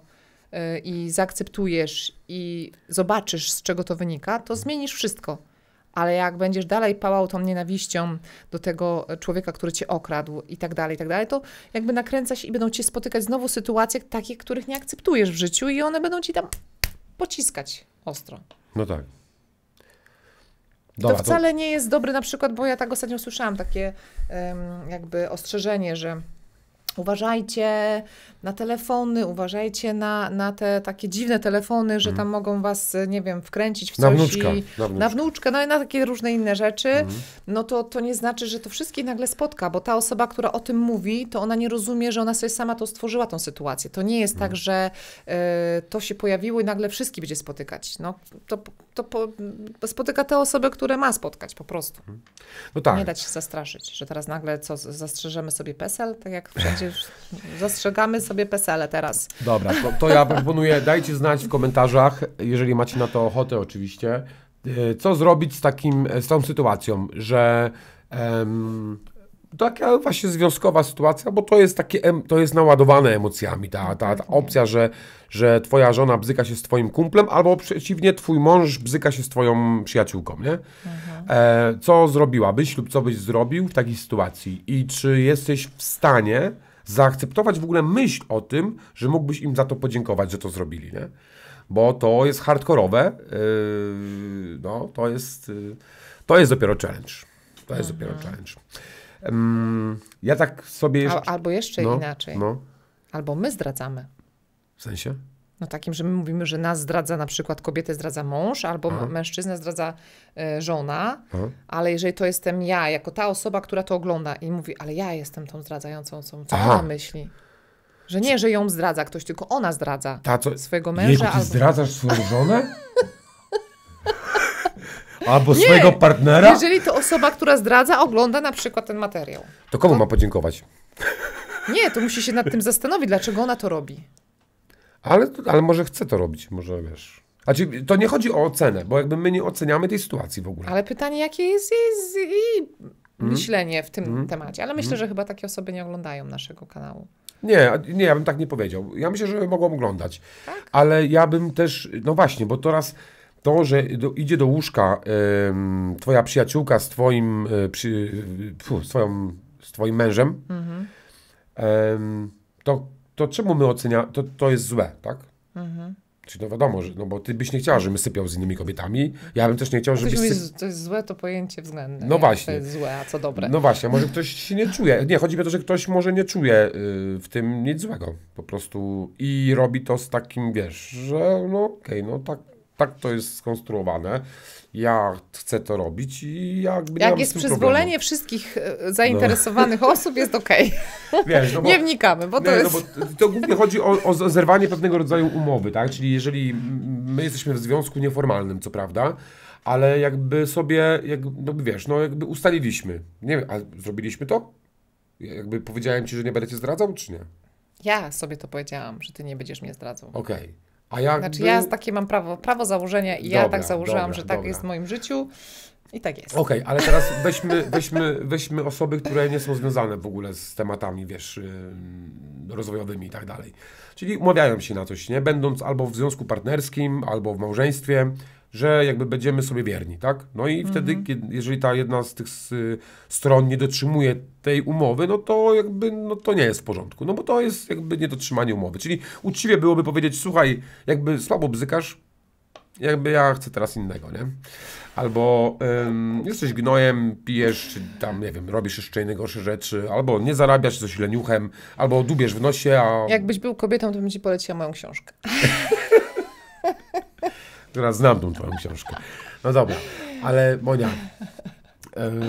yy, i zaakceptujesz i zobaczysz, z czego to wynika, to mhm. zmienisz wszystko. Ale jak będziesz dalej pałał tą nienawiścią do tego e, człowieka, który cię okradł i tak dalej, i tak dalej, to jakby nakręcać i będą cię spotykać znowu sytuacje takie, których nie akceptujesz w życiu i one będą ci tam pociskać ostro. No tak. Dobra, to wcale to... nie jest dobry na przykład, bo ja tak ostatnio słyszałam takie jakby ostrzeżenie, że uważajcie na telefony, uważajcie na, na te takie dziwne telefony, że mm. tam mhm. mogą was, nie wiem, wkręcić w coś. Na wnuczkę, I, na, na wnuczkę, no i na takie różne inne rzeczy. Mm. No to, to nie znaczy, że to wszystkich nagle spotka, bo ta osoba, która o tym mówi, to ona nie rozumie, że ona sobie sama to stworzyła, tą sytuację. To nie jest mm. tak, że y, to się pojawiło i nagle wszystkich będzie spotykać. No to to po, spotyka te osoby, które ma spotkać po prostu. Mhm. No tak. Nie dać się zastraszyć, że teraz nagle co, zastrzeżemy sobie PESEL, tak jak wszędzie zastrzegamy sobie PESELe teraz. Dobra, to, to ja proponuję, dajcie znać w komentarzach, jeżeli macie na to ochotę oczywiście, y, co zrobić z takim, z tą sytuacją, że taka właśnie związkowa sytuacja, bo to jest takie, to jest naładowane emocjami, ta, ta, ta mhm. opcja, że, że twoja żona bzyka się z twoim kumplem, albo przeciwnie, twój mąż bzyka się z twoją przyjaciółką, nie? Mhm. E, co zrobiłabyś lub co byś zrobił w takiej sytuacji i czy jesteś w stanie zaakceptować w ogóle myśl o tym, że mógłbyś im za to podziękować, że to zrobili, nie? Bo to jest hardkorowe, yy, no, to jest, yy, to jest dopiero challenge. To jest mhm. dopiero challenge. Um, ja tak sobie jeszcze... albo jeszcze no, inaczej. No. Albo my zdradzamy. W sensie? No takim, że my mówimy, że nas zdradza na przykład kobietę zdradza mąż, albo Aha. mężczyznę zdradza y, żona, Aha. ale jeżeli to jestem ja, jako ta osoba, która to ogląda i mówi, ale ja jestem tą zdradzającą, co Aha. ona myśli? Że nie, że ją zdradza ktoś, tylko ona zdradza ta, co... swojego męża. Jego, ty albo... zdradzasz swoją żonę? Albo nie. swojego partnera? Jeżeli to osoba, która zdradza, ogląda na przykład ten materiał. To komu to... ma podziękować? Nie, to musi się nad tym zastanowić, dlaczego ona to robi. Ale, ale może chce to robić, może wiesz. Znaczy, to nie chodzi o ocenę, bo jakby my nie oceniamy tej sytuacji w ogóle. Ale pytanie, jakie jest jej hmm? myślenie w tym mm. temacie. Ale myślę, mm. że chyba takie osoby nie oglądają naszego kanału. Nie, nie, ja bym tak nie powiedział. Ja myślę, że mogą oglądać. Tak? Ale ja bym też, no właśnie, bo teraz to, że do, idzie do łóżka twoja przyjaciółka z twoim, y, przy, swoją, z twoim mężem, mhm. to, to czemu my oceniamy, to, to jest złe, tak? Mhm. Czyli no wiadomo, że, no bo ty byś nie chciała, żebym sypiał z innymi kobietami, ja bym też nie chciał, żebyś... Syp... Jest, to jest złe to pojęcie względne. No właśnie. To jest złe, a co dobre. No właśnie, może ktoś się nie czuje. Nie, chodzi mi o to, że ktoś może nie czuje y, w tym nic złego po prostu i robi to z takim, wiesz, że no okej, okay, no tak tak to jest skonstruowane. Ja chcę to robić i jakby Jak jest przyzwolenie problemu. wszystkich e, zainteresowanych no. osób, jest okej. Okay. No nie wnikamy, bo to nie, no jest... No bo to głównie chodzi o, o zerwanie pewnego rodzaju umowy, tak? Czyli jeżeli my jesteśmy w związku nieformalnym, co prawda, ale jakby sobie, jak, no wiesz, no jakby ustaliliśmy. Nie wiem, a zrobiliśmy to? Jakby powiedziałem ci, że nie będę cię zdradzał, czy nie? Ja sobie to powiedziałam, że ty nie będziesz mnie zdradzał. Okej. Okay. A jakby... Znaczy ja takie mam prawo, prawo założenia i ja tak założyłam, dobra, że tak jest w moim życiu. I tak jest. Okej, okay, ale teraz weźmy, weźmy, weźmy osoby, które nie są związane w ogóle z tematami, wiesz, rozwojowymi i tak dalej. Czyli umawiają się na coś, nie? Będąc albo w związku partnerskim, albo w małżeństwie, że jakby będziemy sobie wierni, tak? No i mhm. wtedy, kiedy, jeżeli ta jedna z tych stron nie dotrzymuje tej umowy, no to jakby no to nie jest w porządku, no bo to jest jakby niedotrzymanie umowy. Czyli uczciwie byłoby powiedzieć, słuchaj, jakby słabo bzykasz, jakby ja chcę teraz innego, nie? Albo ym, jesteś gnojem, pijesz, czy tam, nie wiem, robisz jeszcze inne gorsze rzeczy, albo nie zarabiasz coś leniuchem, albo dubiesz w nosie, a... Jakbyś był kobietą, to bym ci poleciła moją książkę. Teraz znam tą twoją książkę. No dobra, ale Monia, um,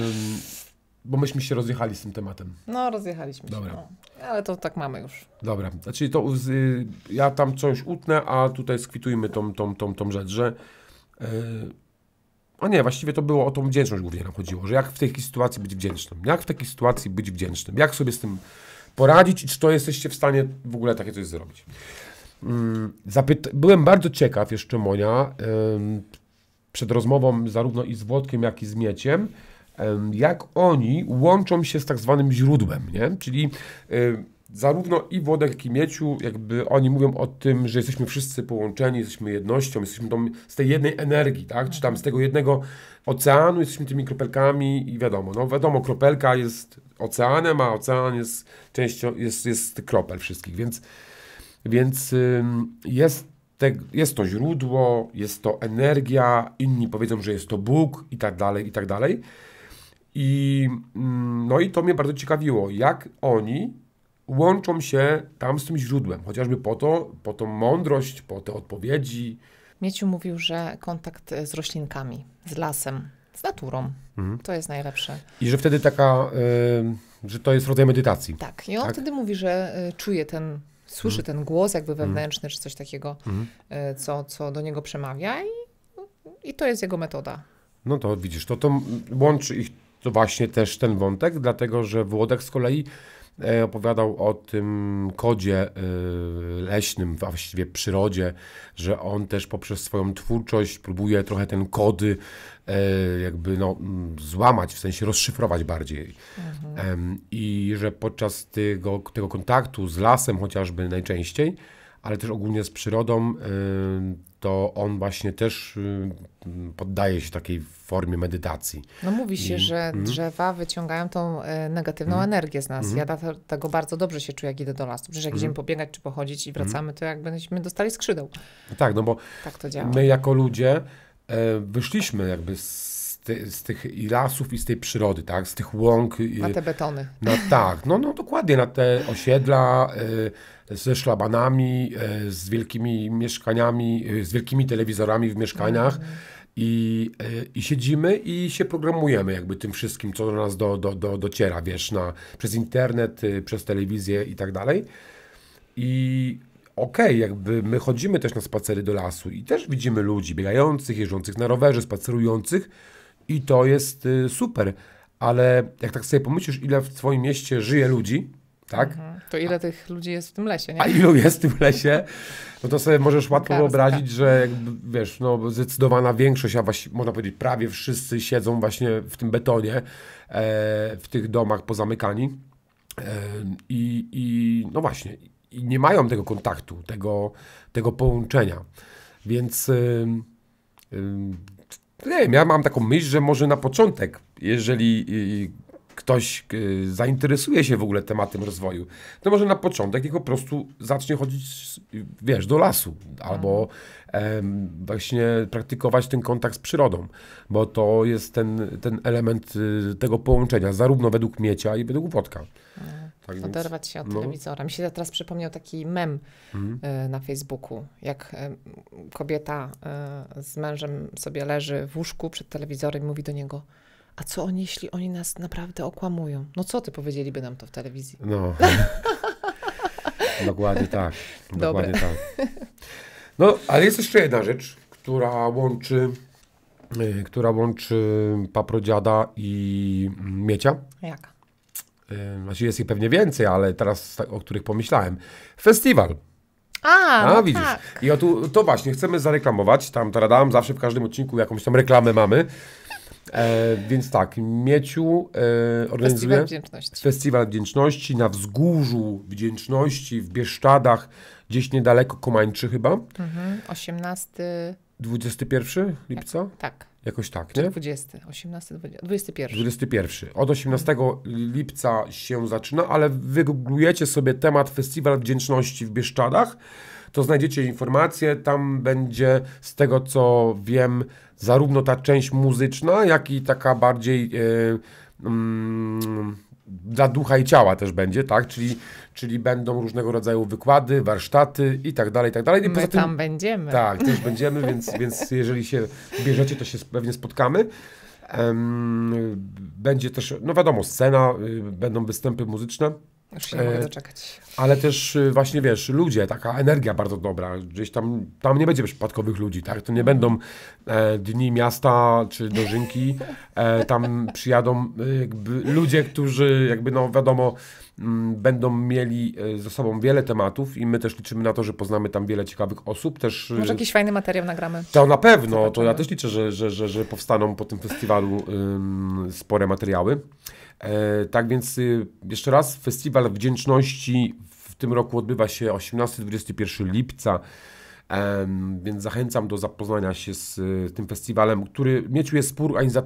bo myśmy się rozjechali z tym tematem. No, rozjechaliśmy się, no. Ale to tak mamy już. Dobra, znaczy to y, ja tam coś utnę, a tutaj skwitujmy tą, tą, tą, tą rzecz, że y, e, a nie, właściwie to było o tą wdzięczność głównie nam chodziło, że jak w takiej sytuacji być wdzięcznym, jak w takiej sytuacji być wdzięcznym, jak sobie z tym poradzić i czy to jesteście w stanie w ogóle takie coś zrobić. Mm, zapyt... Byłem bardzo ciekaw jeszcze Monia przed rozmową zarówno i z Włodkiem, jak i z Mieciem, jak oni łączą się z tak zwanym źródłem, nie? czyli zarówno i Włodek, jak i Mieciu, jakby oni mówią o tym, że jesteśmy wszyscy połączeni, jesteśmy jednością, jesteśmy z tej jednej energii, tak? Czy tam z tego jednego oceanu jesteśmy tymi kropelkami i wiadomo, no wiadomo, kropelka jest oceanem, a ocean jest częścią, jest, jest kropel wszystkich, więc więc jest, te, jest to źródło, jest to energia, inni powiedzą, że jest to Bóg i tak dalej, i tak dalej. I, mm, no i to mnie bardzo ciekawiło, jak oni łączą się tam z tym źródłem, chociażby po to, po tą mądrość, po te odpowiedzi. Mieciu mówił, że kontakt z roślinkami, z lasem, z naturą, mhm. to jest najlepsze. I że wtedy taka, y, że to jest rodzaj medytacji. Tak, i on tak? wtedy mówi, że y, czuje ten słyszy mhm. ten głos jakby mhm. wewnętrzny, czy coś takiego, mhm. e, co, co do niego przemawia i, i to jest jego metoda. No to widzisz, to, to łączy ich to właśnie też ten wątek, dlatego że Włodek z kolei E, opowiadał o tym kodzie e, leśnym, a właściwie przyrodzie, że on też poprzez swoją twórczość próbuje trochę ten kody e, jakby no, złamać, w sensie rozszyfrować bardziej. Mhm. I że podczas tego, tego kontaktu z lasem chociażby najczęściej, ale też ogólnie z przyrodą, y, to on właśnie też y, poddaje się takiej formie medytacji. No mówi się, I, że mm. drzewa wyciągają tą y, negatywną mm, energię z nas. Mm, ja tego bardzo dobrze się czuję, jak idę do lasu. Przecież jak mm, idziemy mm-hmm. pobiegać czy pochodzić i mm-hmm. wracamy, to jakbyśmy dostali skrzydeł. Tak, no bo tak to działa. my jako ludzie e, wyszliśmy jakby z z tych i lasów i z tej przyrody, tak? Z tych łąk. Na te betony. Na no tak, no, no dokładnie, na te osiedla, y, ze szlabanami, e, z wielkimi mieszkaniami, e, z wielkimi telewizorami w mieszkaniach. Mhm. I, e, I siedzimy i się programujemy jakby tym wszystkim, co do nas do, do, do, dociera, wiesz, na, przez internet, przez telewizję i tak dalej. I okej, okay, jakby my chodzimy też na spacery do lasu i też widzimy ludzi biegających, jeżdżących na rowerze, spacerujących i to jest super, ale jak tak sobie pomyślisz, ile w Twoim mieście żyje ludzi, tak? Mhm. To ile tych ludzi jest w tym lesie, nie? A ilu jest w tym lesie? No to sobie możesz łatwo Karska. wyobrazić, że jakby, wiesz, no zdecydowana większość, a właśnie można powiedzieć prawie wszyscy siedzą właśnie w tym betonie, e, w tych domach pozamykani. E, i, I no właśnie, i nie mają tego kontaktu, tego, tego połączenia. Więc y, y, nie wiem, ja mam taką myśl, że może na początek, jeżeli y, ktoś y, zainteresuje się w ogóle tematem rozwoju, to może na początek niech po prostu zacznie chodzić, wiesz, do lasu albo em, właśnie praktykować ten kontakt z przyrodą, bo to jest ten, ten element y, tego połączenia, zarówno według Miecia i według Wodka. Tak, tak Oderwać więc, się od no. telewizora. Mi się teraz przypomniał taki mem mhm. Y, na Facebooku, jak kobieta z mężem sobie leży w łóżku przed telewizorem i mówi do niego – a co oni, jeśli oni nas naprawdę okłamują? No co ty powiedzieliby nam to w telewizji? No. dokładnie tak. Dokładnie Dobre. tak. No, ale jest jeszcze jedna rzecz, która łączy, y, która łączy paprodziada i miecia. Jaka? Y, znaczy jest ich pewnie więcej, ale teraz o których pomyślałem. Festiwal. A, A no widzisz. Tak. I o tu, to właśnie chcemy zareklamować. Tam taradam, zawsze w każdym odcinku jakąś tam reklamę mamy. E, więc tak, Mieciu e, organizuje Festiwal Wdzięczności. Festiwal Wdzięczności na Wzgórzu Wdzięczności w Bieszczadach, gdzieś niedaleko Komańczy chyba. Mhm, 18... 21 lipca? Jak, tak. Jakoś tak, nie? 20, 18, 20, 21. 21. Od 18 lipca się zaczyna, ale wygooglujecie sobie temat Festiwal Wdzięczności w Bieszczadach to znajdziecie informacje. Tam będzie z tego co wiem, zarówno ta część muzyczna, jak i taka bardziej. Yy, yy, dla ducha i ciała też będzie, tak? Czyli, czyli będą różnego rodzaju wykłady, warsztaty i tak dalej, i tak dalej. I My tym, tam będziemy. Tak, też będziemy, więc, więc jeżeli się bierzecie, to się pewnie spotkamy. będzie też, no wiadomo, scena, y, będą występy muzyczne. Już się nie mogę e, doczekać. Ale też y, właśnie wiesz, ludzie, taka energia bardzo dobra. Gdzieś tam, tam nie będzie przypadkowych ludzi, tak? To nie będą e, dni miasta czy dożynki. E, tam przyjadą e, ludzie, którzy jakby no wiadomo m, mm, będą mieli e, ze sobą wiele tematów i my też liczymy na to, że poznamy tam wiele ciekawych osób. Też, y, Może jakiś fajny materiał nagramy. To na pewno, Zobaczymy. to ja też liczę, że, że, że, że powstaną po tym festiwalu y, spore materiały. E, tak więc y, jeszcze raz, Festiwal Wdzięczności w tym roku odbywa się 18-21 lipca. Więc zachęcam do zapoznania się z y, tym festiwalem, który Mieciu jest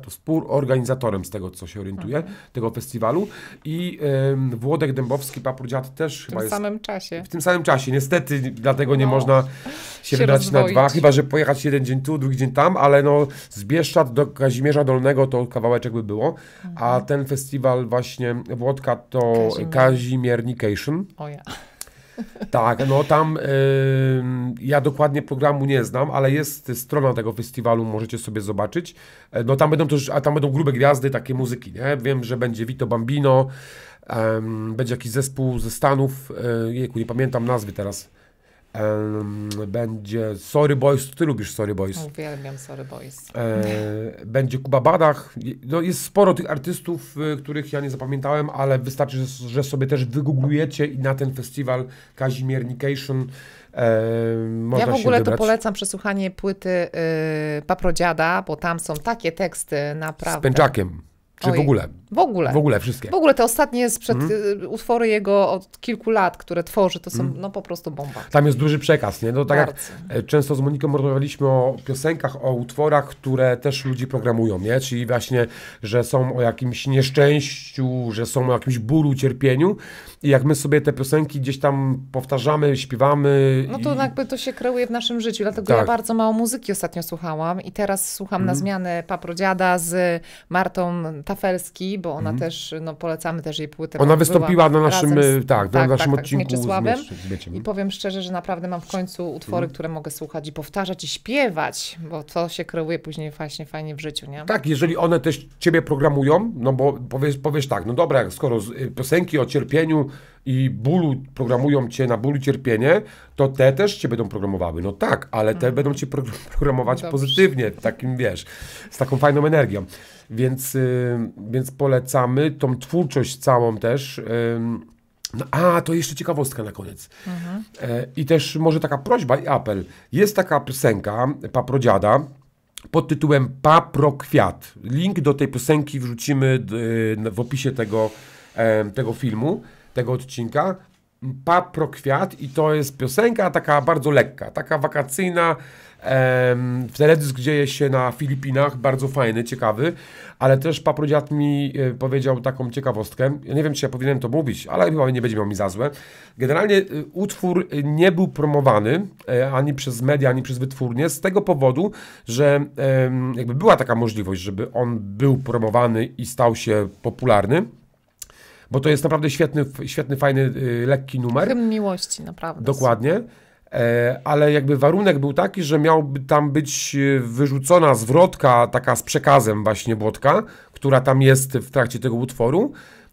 współorganizatorem z tego, co się orientuję, mhm. tego festiwalu. I um, Włodek Dębowski, Dziad też w chyba jest... W tym samym czasie. W tym samym czasie, niestety, dlatego no. nie można się, się wybrać rozwoić. na dwa, chyba, że pojechać jeden dzień tu, drugi dzień tam, ale no z Bieszczad do Kazimierza Dolnego to kawałeczek by było, mhm. a ten festiwal właśnie Włodka to Kazimiernication. Kazimiernication. O ja. Tak, no tam y, ja dokładnie programu nie znam, ale jest strona tego festiwalu, możecie sobie zobaczyć. E, no tam będą też, a tam będą grube gwiazdy takie muzyki, nie? Wiem, że będzie Vito Bambino, y, będzie jakiś zespół ze Stanów, y, jejku, nie pamiętam nazwy teraz. Będzie Sorry Boys, ty lubisz Sorry Boys. Uwielbiam Sorry Boys. E, będzie Kuba Badach. No jest sporo tych artystów, y, których ja nie zapamiętałem, ale wystarczy, że, że sobie też wygooglujecie i na ten festiwal Kazimiernication E, ja w ogóle to polecam przesłuchanie płyty y, Paprodziada, bo tam są takie teksty naprawdę. Z pęczakiem. Czy Oj, w ogóle? W ogóle. W ogóle wszystkie. W ogóle te ostatnie sprzed mm. utwory jego od kilku lat, które tworzy, to są mm. no po prostu bomba. Tam jest duży przekaz, nie? No tak jak e, często z Moniką rozmawialiśmy o piosenkach, o utworach, które też ludzi programują, nie? Czyli właśnie, że są o jakimś nieszczęściu, że są o jakimś bólu, cierpieniu i jak my sobie te piosenki gdzieś tam powtarzamy, śpiewamy. No to i... jakby to się kreuje w naszym życiu, dlatego tak. ja bardzo mało muzyki ostatnio słuchałam i teraz słucham mm. na mhm. zmianę Paprodziada z Martą Tafelski, bo ona mm. też, no polecamy też jej płytę. Ona wystąpiła na naszym, z, tak, tak, na tak, naszym tak, odcinku z, Mieczysławem. z I powiem szczerze, że naprawdę mam w końcu utwory, mhm. które mogę słuchać i powtarzać i śpiewać, bo to się kreuje później właśnie fajnie w życiu, nie? Tak, jeżeli one też ciebie programują, no bo powiesz, powiesz tak, no dobra, skoro y, piosenki o cierpieniu i bólu programują cię na ból i cierpienie, to te też cię będą programowały. No tak, ale te mm. będą cię programować Dobrze. pozytywnie, takim wiesz, z taką fajną energią. Więc, y, więc polecamy tą twórczość całą też. Y, no, a, to jeszcze ciekawostka na koniec. Mhm. E, I też może taka prośba i apel. Jest taka piosenka Paprodziada, pod tytułem Paprokwiat. Link do tej piosenki wrzucimy y, w opisie tego, e, tego filmu, tego odcinka. Paprokwiat i to jest piosenka taka bardzo lekka, taka wakacyjna, Teledysk dzieje się na Filipinach, bardzo fajny, ciekawy, ale też paprodziad mi e, powiedział taką ciekawostkę. Ja nie wiem, czy ja powinienem to mówić, ale chyba nie będzie miał mi za złe. Generalnie e, utwór e, nie był promowany ani przez media, ani przez wytwórnie z tego powodu, że jakby była taka możliwość, żeby on był promowany i stał się popularny bo to jest naprawdę świetny, świetny fajny, lekki numer. Hymn miłości, naprawdę. Dokładnie. E, ale jakby warunek był taki, że miałby tam być e, wyrzucona zwrotka taka z przekazem właśnie Błotka, która tam jest w trakcie tego utworu.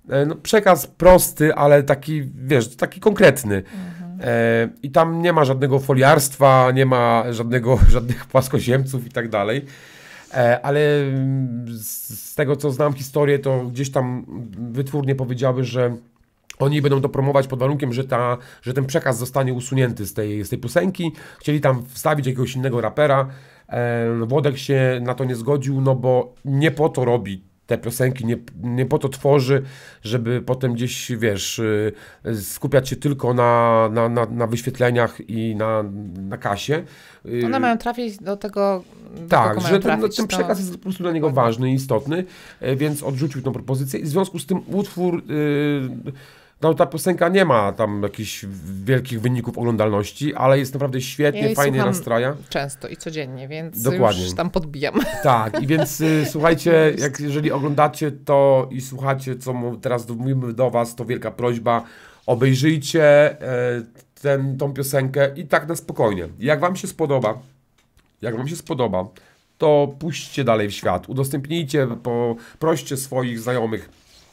E, no, przekaz prosty, ale taki, wiesz, taki konkretny. Mhm. I tam nie ma żadnego foliarstwa, nie ma żadnego, żadnych płaskoziemców i tak dalej ale mm, z tego co znam historię, to gdzieś tam wytwórnie powiedziały, że oni będą to promować pod warunkiem, że, ta, że ten przekaz zostanie usunięty z tej, z tej piosenki. Chcieli tam wstawić jakiegoś innego rapera. E, Włodek się na to nie zgodził, no bo nie po to robi te piosenki, nie, nie po to tworzy, żeby potem gdzieś, wiesz, y, skupiać się tylko na, na, na, na wyświetleniach i na, na kasie. Y, One mają trafić do tego, do Tak, że ten, no, trafić, ten no. przekaz to... jest po prostu dla niego ważny i istotny, y, więc odrzucił tę propozycję i w związku z tym utwór... Yy, no ta piosenka nie ma tam jakichś wielkich wyników oglądalności, ale jest naprawdę świetnie, ja fajnie nastraja. często i codziennie, więc Dokładnie. już tam podbijam. Tak, i więc y, słuchajcie, jak, jeżeli oglądacie to i słuchacie, co teraz mówimy do was, to wielka prośba, obejrzyjcie e, ten, tą piosenkę i tak na spokojnie. Jak wam się spodoba, jak wam się spodoba, to puśćcie dalej w świat, udostępnijcie, po, proście swoich znajomych,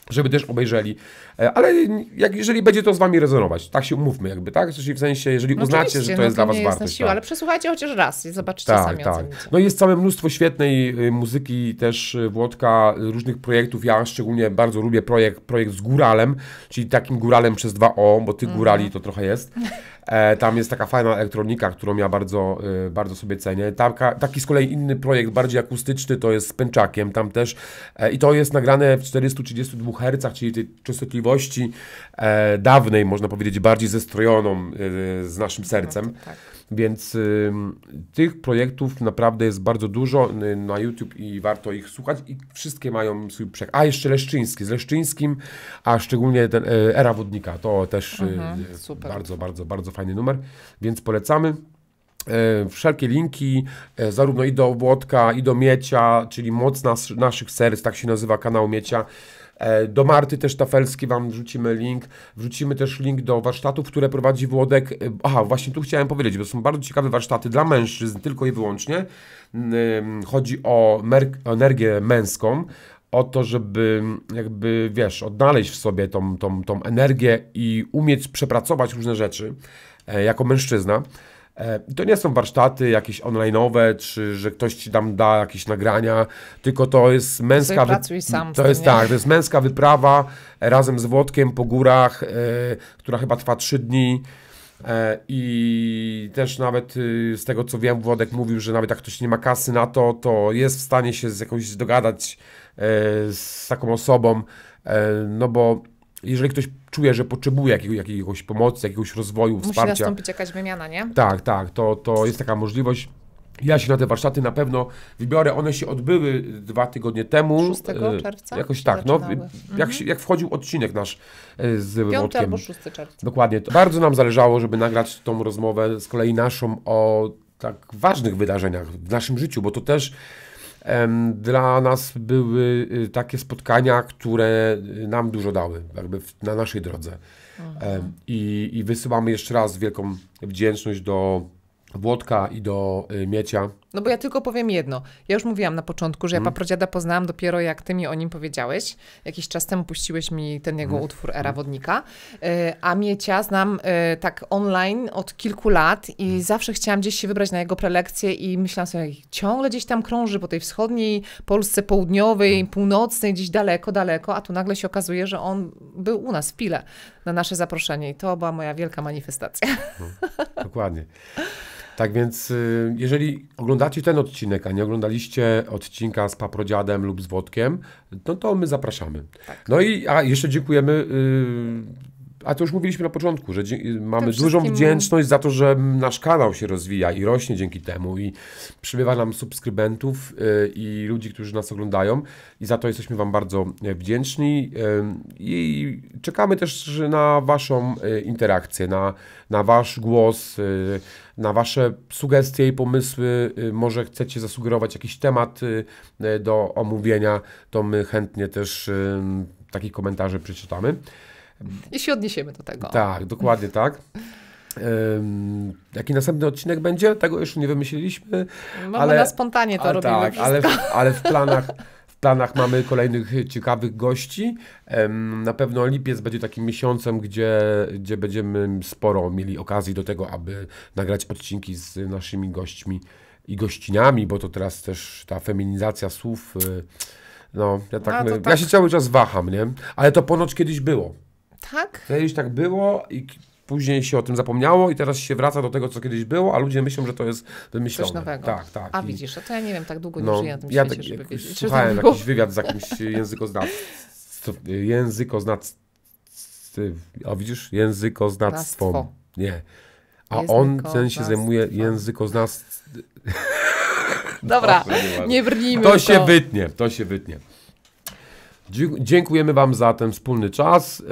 żeby też obejrzeli. E, ale jak, jeżeli będzie to z wami rezonować, tak się umówmy jakby, tak? Czyli w sensie, jeżeli no uznacie, że to no jest to dla was wartość. tak. Ale przesłuchajcie chociaż raz i zobaczycie tak, sami. Tak. No jest całe mnóstwo świetnej y, muzyki też y, Włodka, różnych projektów. Ja szczególnie bardzo lubię projekt, projekt z góralem, czyli takim góralem przez dwa o bo tych mm górali to trochę jest. E, tam jest taka fajna elektronika, którą ja bardzo, y, bardzo sobie cenię. Taka, taki z kolei inny projekt, bardziej akustyczny, to jest z pęczakiem tam też. E, I to jest nagrane w 432 Hz, czyli tej częstotliwości e, dawnej, można powiedzieć, bardziej zestrojoną y, z naszym sercem. No tak. tak, tak. Więc tych projektów naprawdę jest bardzo dużo y, na YouTube i warto ich słuchać i wszystkie mają swój przekaz. A jeszcze Leszczyński, z Leszczyńskim, a szczególnie ten, y, Era Wodnika, to też y, mhm, bardzo, bardzo, bardzo fajny numer, więc polecamy wszelkie linki, zarówno i do Włodka, i do Miecia, czyli Moc nas, Naszych Serc, tak się nazywa kanał Miecia, E, do Marty też Tafelski Wam wrzucimy link. Wrzucimy też link do warsztatów, które prowadzi Włodek. E, aha, właśnie tu chciałem powiedzieć, bo są bardzo ciekawe warsztaty dla mężczyzn, tylko i wyłącznie. Mm, chodzi o energię męską, o to, żeby jakby, wiesz, odnaleźć w sobie tą, tą, tą energię i umieć przepracować różne rzeczy e, jako mężczyzna. E, to nie są warsztaty jakieś online'owe, czy że ktoś ci tam da jakieś nagrania, tylko to jest męska... Wy... Sam to jest tak, to jest męska wyprawa e, razem z Włodkiem po górach, e, która chyba trwa trzy dni. I też nawet y, z tego co wiem, Włodek mówił, że nawet jak ktoś nie ma kasy na to, to jest w stanie się z jakąś dogadać z taką osobą, no bo jeżeli ktoś czuje, że potrzebuje jakiego, jakiegoś pomocy, jakiegoś rozwoju, Musi wsparcia. Musi nastąpić jakaś wymiana, nie? Tak, tak, to, to jest taka możliwość. Ja się na te warsztaty na pewno wybiorę. One się odbyły dwa tygodnie temu. 6 e, czerwca? Jakoś tak. No, mhm. jak, jak wchodził odcinek nasz e, z Piąty Młotkiem. albo 6 czerwca. Dokładnie. Bardzo nam zależało, żeby nagrać tą rozmowę z kolei naszą o tak ważnych wydarzeniach w naszym życiu, bo to też dla nas były y, takie spotkania, które nam dużo dały, jakby w, na naszej drodze. Mhm. I, I, wysyłamy jeszcze raz wielką wdzięczność do Włodka i do y, Miecia no bo ja tylko powiem jedno. Ja już mówiłam na początku, że ja mhm. paprodziada poznałam dopiero jak ty mi o nim powiedziałeś. Jakiś czas temu puściłeś mi ten jego mhm. utwór Era mhm. Wodnika. E, a Miecia znam e, tak online od kilku lat i zawsze chciałam gdzieś się wybrać na jego prelekcję i myślałam sobie, ciągle gdzieś tam krąży po tej wschodniej Polsce południowej, północnej, gdzieś daleko, daleko, a tu nagle się okazuje, że on był u nas w Pile na nasze zaproszenie i to była moja wielka manifestacja. Dokładnie. Tak więc, y, jeżeli oglądacie ten odcinek, a nie oglądaliście odcinka z Paprodziadem lub z Wodkiem, no to my zapraszamy. Tak. No i a jeszcze dziękujemy. Y, a to już mówiliśmy na początku, że y, mamy dużą wdzięczność za to, że nasz kanał się rozwija i rośnie dzięki temu i przybywa nam subskrybentów i ludzi, którzy nas oglądają i za to jesteśmy Wam bardzo e, wdzięczni i czekamy też na Waszą e, interakcję, na, na Wasz głos, na Wasze sugestie i pomysły. Y, może chcecie zasugerować jakiś temat y, y, do omówienia, to my chętnie też takich komentarzy przeczytamy. I się odniesiemy do tego. Tak, dokładnie tak. jaki następny odcinek będzie? Tego jeszcze nie wymyśliliśmy. Mamy ale, na spontanie to ale, robimy tak, ale, ale w planach planach mamy kolejnych ciekawych gości. Na pewno lipiec będzie takim miesiącem, gdzie, gdzie będziemy sporo mieli okazji do tego, aby nagrać odcinki z naszymi gośćmi i gościnami, bo to teraz też ta feminizacja słów. Y, no, ja tak, no, my, tak. ja się cały czas waham, nie? Ale to ponoć kiedyś było. Tak? Kiedyś tak było i później się o tym zapomniało i teraz się wraca do tego, co kiedyś było, a ludzie myślą, że to jest wymyślone. Coś nowego. Tak, tak. A I... widzisz, a no to ja nie wiem, tak długo nie no, żyję na tym ja świecie, tak, wiedzieć. Słuchałem jakiś wywiad z jakimś językoznawcą. Językoznawstwo. A widzisz? Językoznawstwo. Nie. A on ten się zajmuje językoznawstwem. Dobra, nie brnijmy. To się wytnie, to się wytnie. Dziękujemy Wam za ten wspólny czas.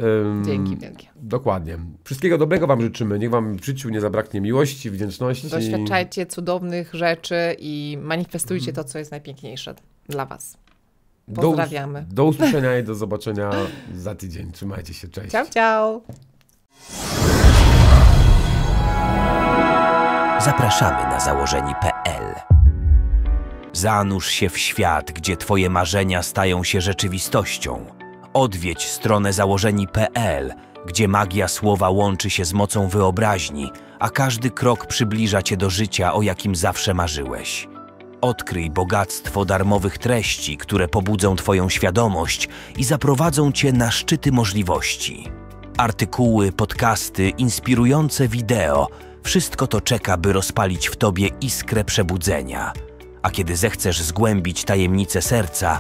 Dzięki wielkie. Dokładnie. Wszystkiego dobrego Wam życzymy. Niech Wam w życiu nie zabraknie miłości, wdzięczności. Doświadczajcie cudownych rzeczy i manifestujcie to, co jest najpiękniejsze dla Was. Pozdrawiamy. Do, do usłyszenia i do zobaczenia za tydzień. Trzymajcie się. Cześć. Ciao, ciao. Zapraszamy na założeni.pl Zanurz się w świat, gdzie twoje marzenia stają się rzeczywistością. Odwiedź stronę założeni.pl, gdzie magia słowa łączy się z mocą wyobraźni, a każdy krok przybliża cię do życia, o jakim zawsze marzyłeś. Odkryj bogactwo darmowych treści, które pobudzą Twoją świadomość i zaprowadzą Cię na szczyty możliwości. Artykuły, podcasty, inspirujące wideo wszystko to czeka, by rozpalić w Tobie iskrę przebudzenia a kiedy zechcesz zgłębić tajemnicę serca,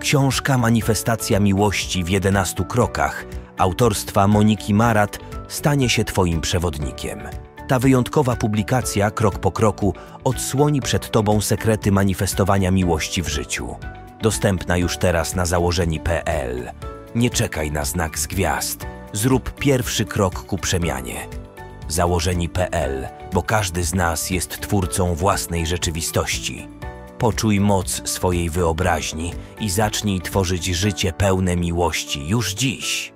książka Manifestacja Miłości w 11 krokach autorstwa Moniki Marat stanie się Twoim przewodnikiem. Ta wyjątkowa publikacja krok po kroku odsłoni przed Tobą sekrety manifestowania miłości w życiu. Dostępna już teraz na założeni.pl. Nie czekaj na znak z gwiazd. Zrób pierwszy krok ku przemianie. Założeni.pl, bo każdy z nas jest twórcą własnej rzeczywistości. Poczuj moc swojej wyobraźni i zacznij tworzyć życie pełne miłości już dziś.